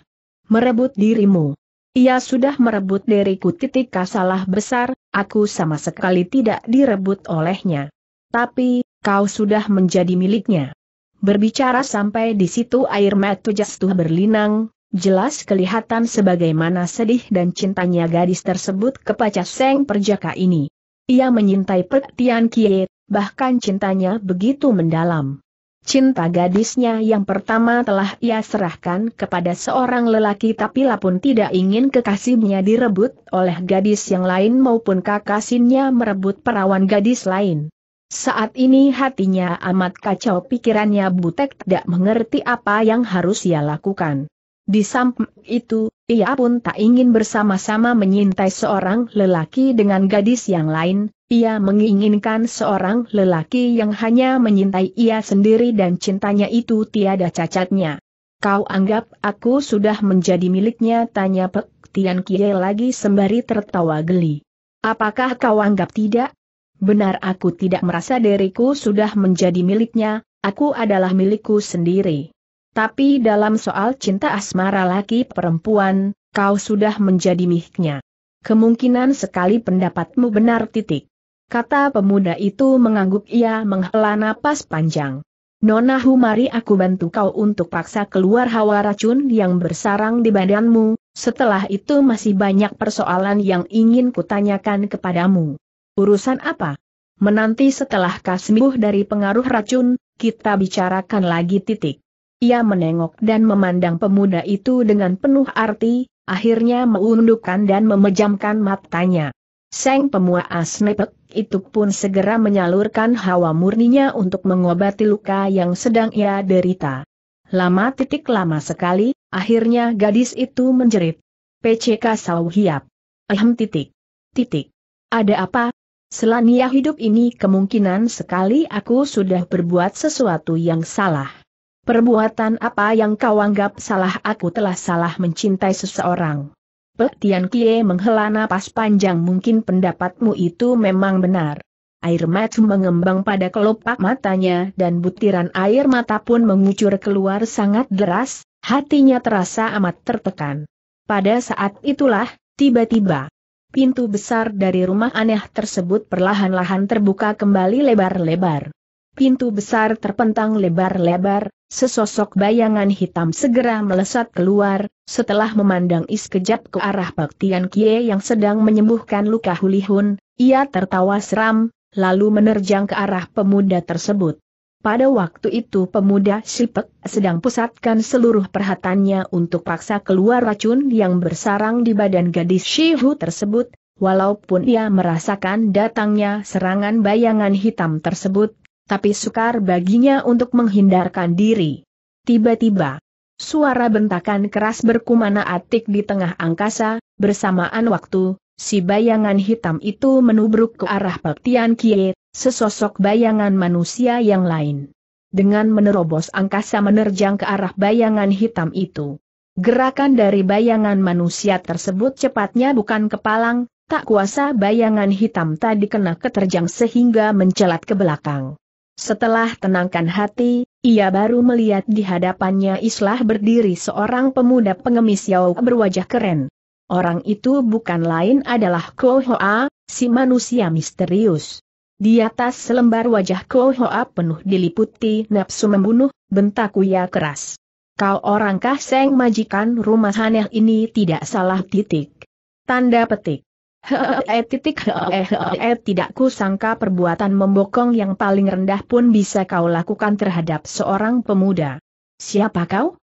merebut dirimu. Ia sudah merebut diriku titik kasalah besar, aku sama sekali tidak direbut olehnya. Tapi, kau sudah menjadi miliknya. Berbicara sampai di situ air mata Jastuh berlinang, jelas kelihatan sebagaimana sedih dan cintanya gadis tersebut kepada Seng Perjaka ini. Ia menyintai Pek Tian Kie, bahkan cintanya begitu mendalam. Cinta gadisnya yang pertama telah ia serahkan kepada seorang lelaki tapi ia pun tidak ingin kekasihnya direbut oleh gadis yang lain maupun kakasinnya merebut perawan gadis lain. Saat ini hatinya amat kacau pikirannya butek tidak mengerti apa yang harus ia lakukan. Di samping itu, ia pun tak ingin bersama-sama menyintai seorang lelaki dengan gadis yang lain, ia menginginkan seorang lelaki yang hanya menyintai ia sendiri dan cintanya itu tiada cacatnya. Kau anggap aku sudah menjadi miliknya tanya Pek Tian Kie lagi sembari tertawa geli. Apakah kau anggap tidak? Benar aku tidak merasa diriku sudah menjadi miliknya, aku adalah milikku sendiri. Tapi dalam soal cinta asmara laki perempuan, kau sudah menjadi miknya. Kemungkinan sekali pendapatmu benar titik. Kata pemuda itu mengangguk ia menghela napas panjang. Nona Humari, aku bantu kau untuk paksa keluar hawa racun yang bersarang di badanmu, setelah itu masih banyak persoalan yang ingin kutanyakan kepadamu. Urusan apa? Menanti setelah kau sembuh dari pengaruh racun, kita bicarakan lagi titik. Ia menengok dan memandang pemuda itu dengan penuh arti, akhirnya mengundukkan dan memejamkan matanya. Seng pemuas asnepek itu pun segera menyalurkan hawa murninya untuk mengobati luka yang sedang ia derita. Lama titik lama sekali, akhirnya gadis itu menjerit. PCK Sau Hiap. Ahem titik. Titik. Ada apa? Selania hidup ini kemungkinan sekali aku sudah berbuat sesuatu yang salah. Perbuatan apa yang kau anggap salah aku telah salah mencintai seseorang. Petian Tian Kie menghela napas panjang mungkin pendapatmu itu memang benar. Air mata mengembang pada kelopak matanya dan butiran air mata pun mengucur keluar sangat deras, hatinya terasa amat tertekan. Pada saat itulah, tiba-tiba, pintu besar dari rumah aneh tersebut perlahan-lahan terbuka kembali lebar-lebar. Pintu besar terpentang lebar-lebar, Sesosok bayangan hitam segera melesat keluar, setelah memandang iskejap ke arah Baktian Kie yang sedang menyembuhkan luka Hulihun, ia tertawa seram, lalu menerjang ke arah pemuda tersebut. Pada waktu itu pemuda Sipek sedang pusatkan seluruh perhatiannya untuk paksa keluar racun yang bersarang di badan gadis Shihu tersebut, walaupun ia merasakan datangnya serangan bayangan hitam tersebut, tapi sukar baginya untuk menghindarkan diri. Tiba-tiba, suara bentakan keras berkumana atik di tengah angkasa, bersamaan waktu, si bayangan hitam itu menubruk ke arah Pek Tian Kie, sesosok bayangan manusia yang lain. Dengan menerobos angkasa menerjang ke arah bayangan hitam itu. Gerakan dari bayangan manusia tersebut cepatnya bukan kepalang, Tak kuasa bayangan hitam tadi kena keterjang sehingga mencelat ke belakang. Setelah tenangkan hati, ia baru melihat di hadapannya islah berdiri seorang pemuda pengemis yau berwajah keren. Orang itu bukan lain adalah Ko si manusia misterius. Di atas selembar wajah Ko penuh diliputi nafsu membunuh, bentak Uya keras. Kau orangkah seng majikan rumah aneh ini tidak salah titik. Tanda petik. [laughs] [laughs] eh titik eh tidak kusangka perbuatan membokong yang paling rendah pun bisa kau lakukan terhadap seorang pemuda. Siapa kau?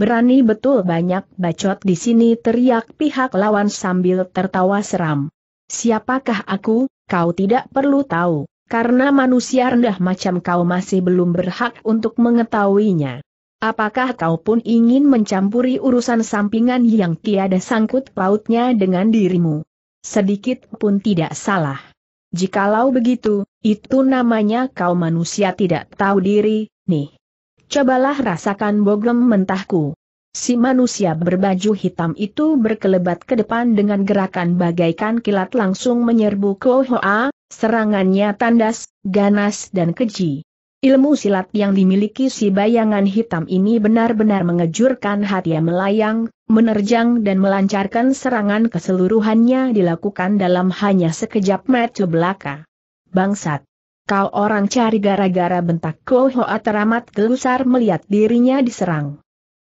Berani betul banyak bacot di sini teriak pihak lawan sambil tertawa seram. Siapakah aku, kau tidak perlu tahu, karena manusia rendah macam kau masih belum berhak untuk mengetahuinya. Apakah kau pun ingin mencampuri urusan sampingan yang tiada sangkut pautnya dengan dirimu? Sedikit pun tidak salah. Jikalau begitu, itu namanya kau manusia tidak tahu diri, nih. Cobalah rasakan bogem mentahku. Si manusia berbaju hitam itu berkelebat ke depan dengan gerakan bagaikan kilat langsung menyerbu Kohoa. serangannya tandas, ganas dan keji. Ilmu silat yang dimiliki si bayangan hitam ini benar-benar mengejurkan hati yang melayang, menerjang dan melancarkan serangan keseluruhannya dilakukan dalam hanya sekejap mata belaka. Bangsat! Kau orang cari gara-gara bentak Kohoa teramat gelusar melihat dirinya diserang.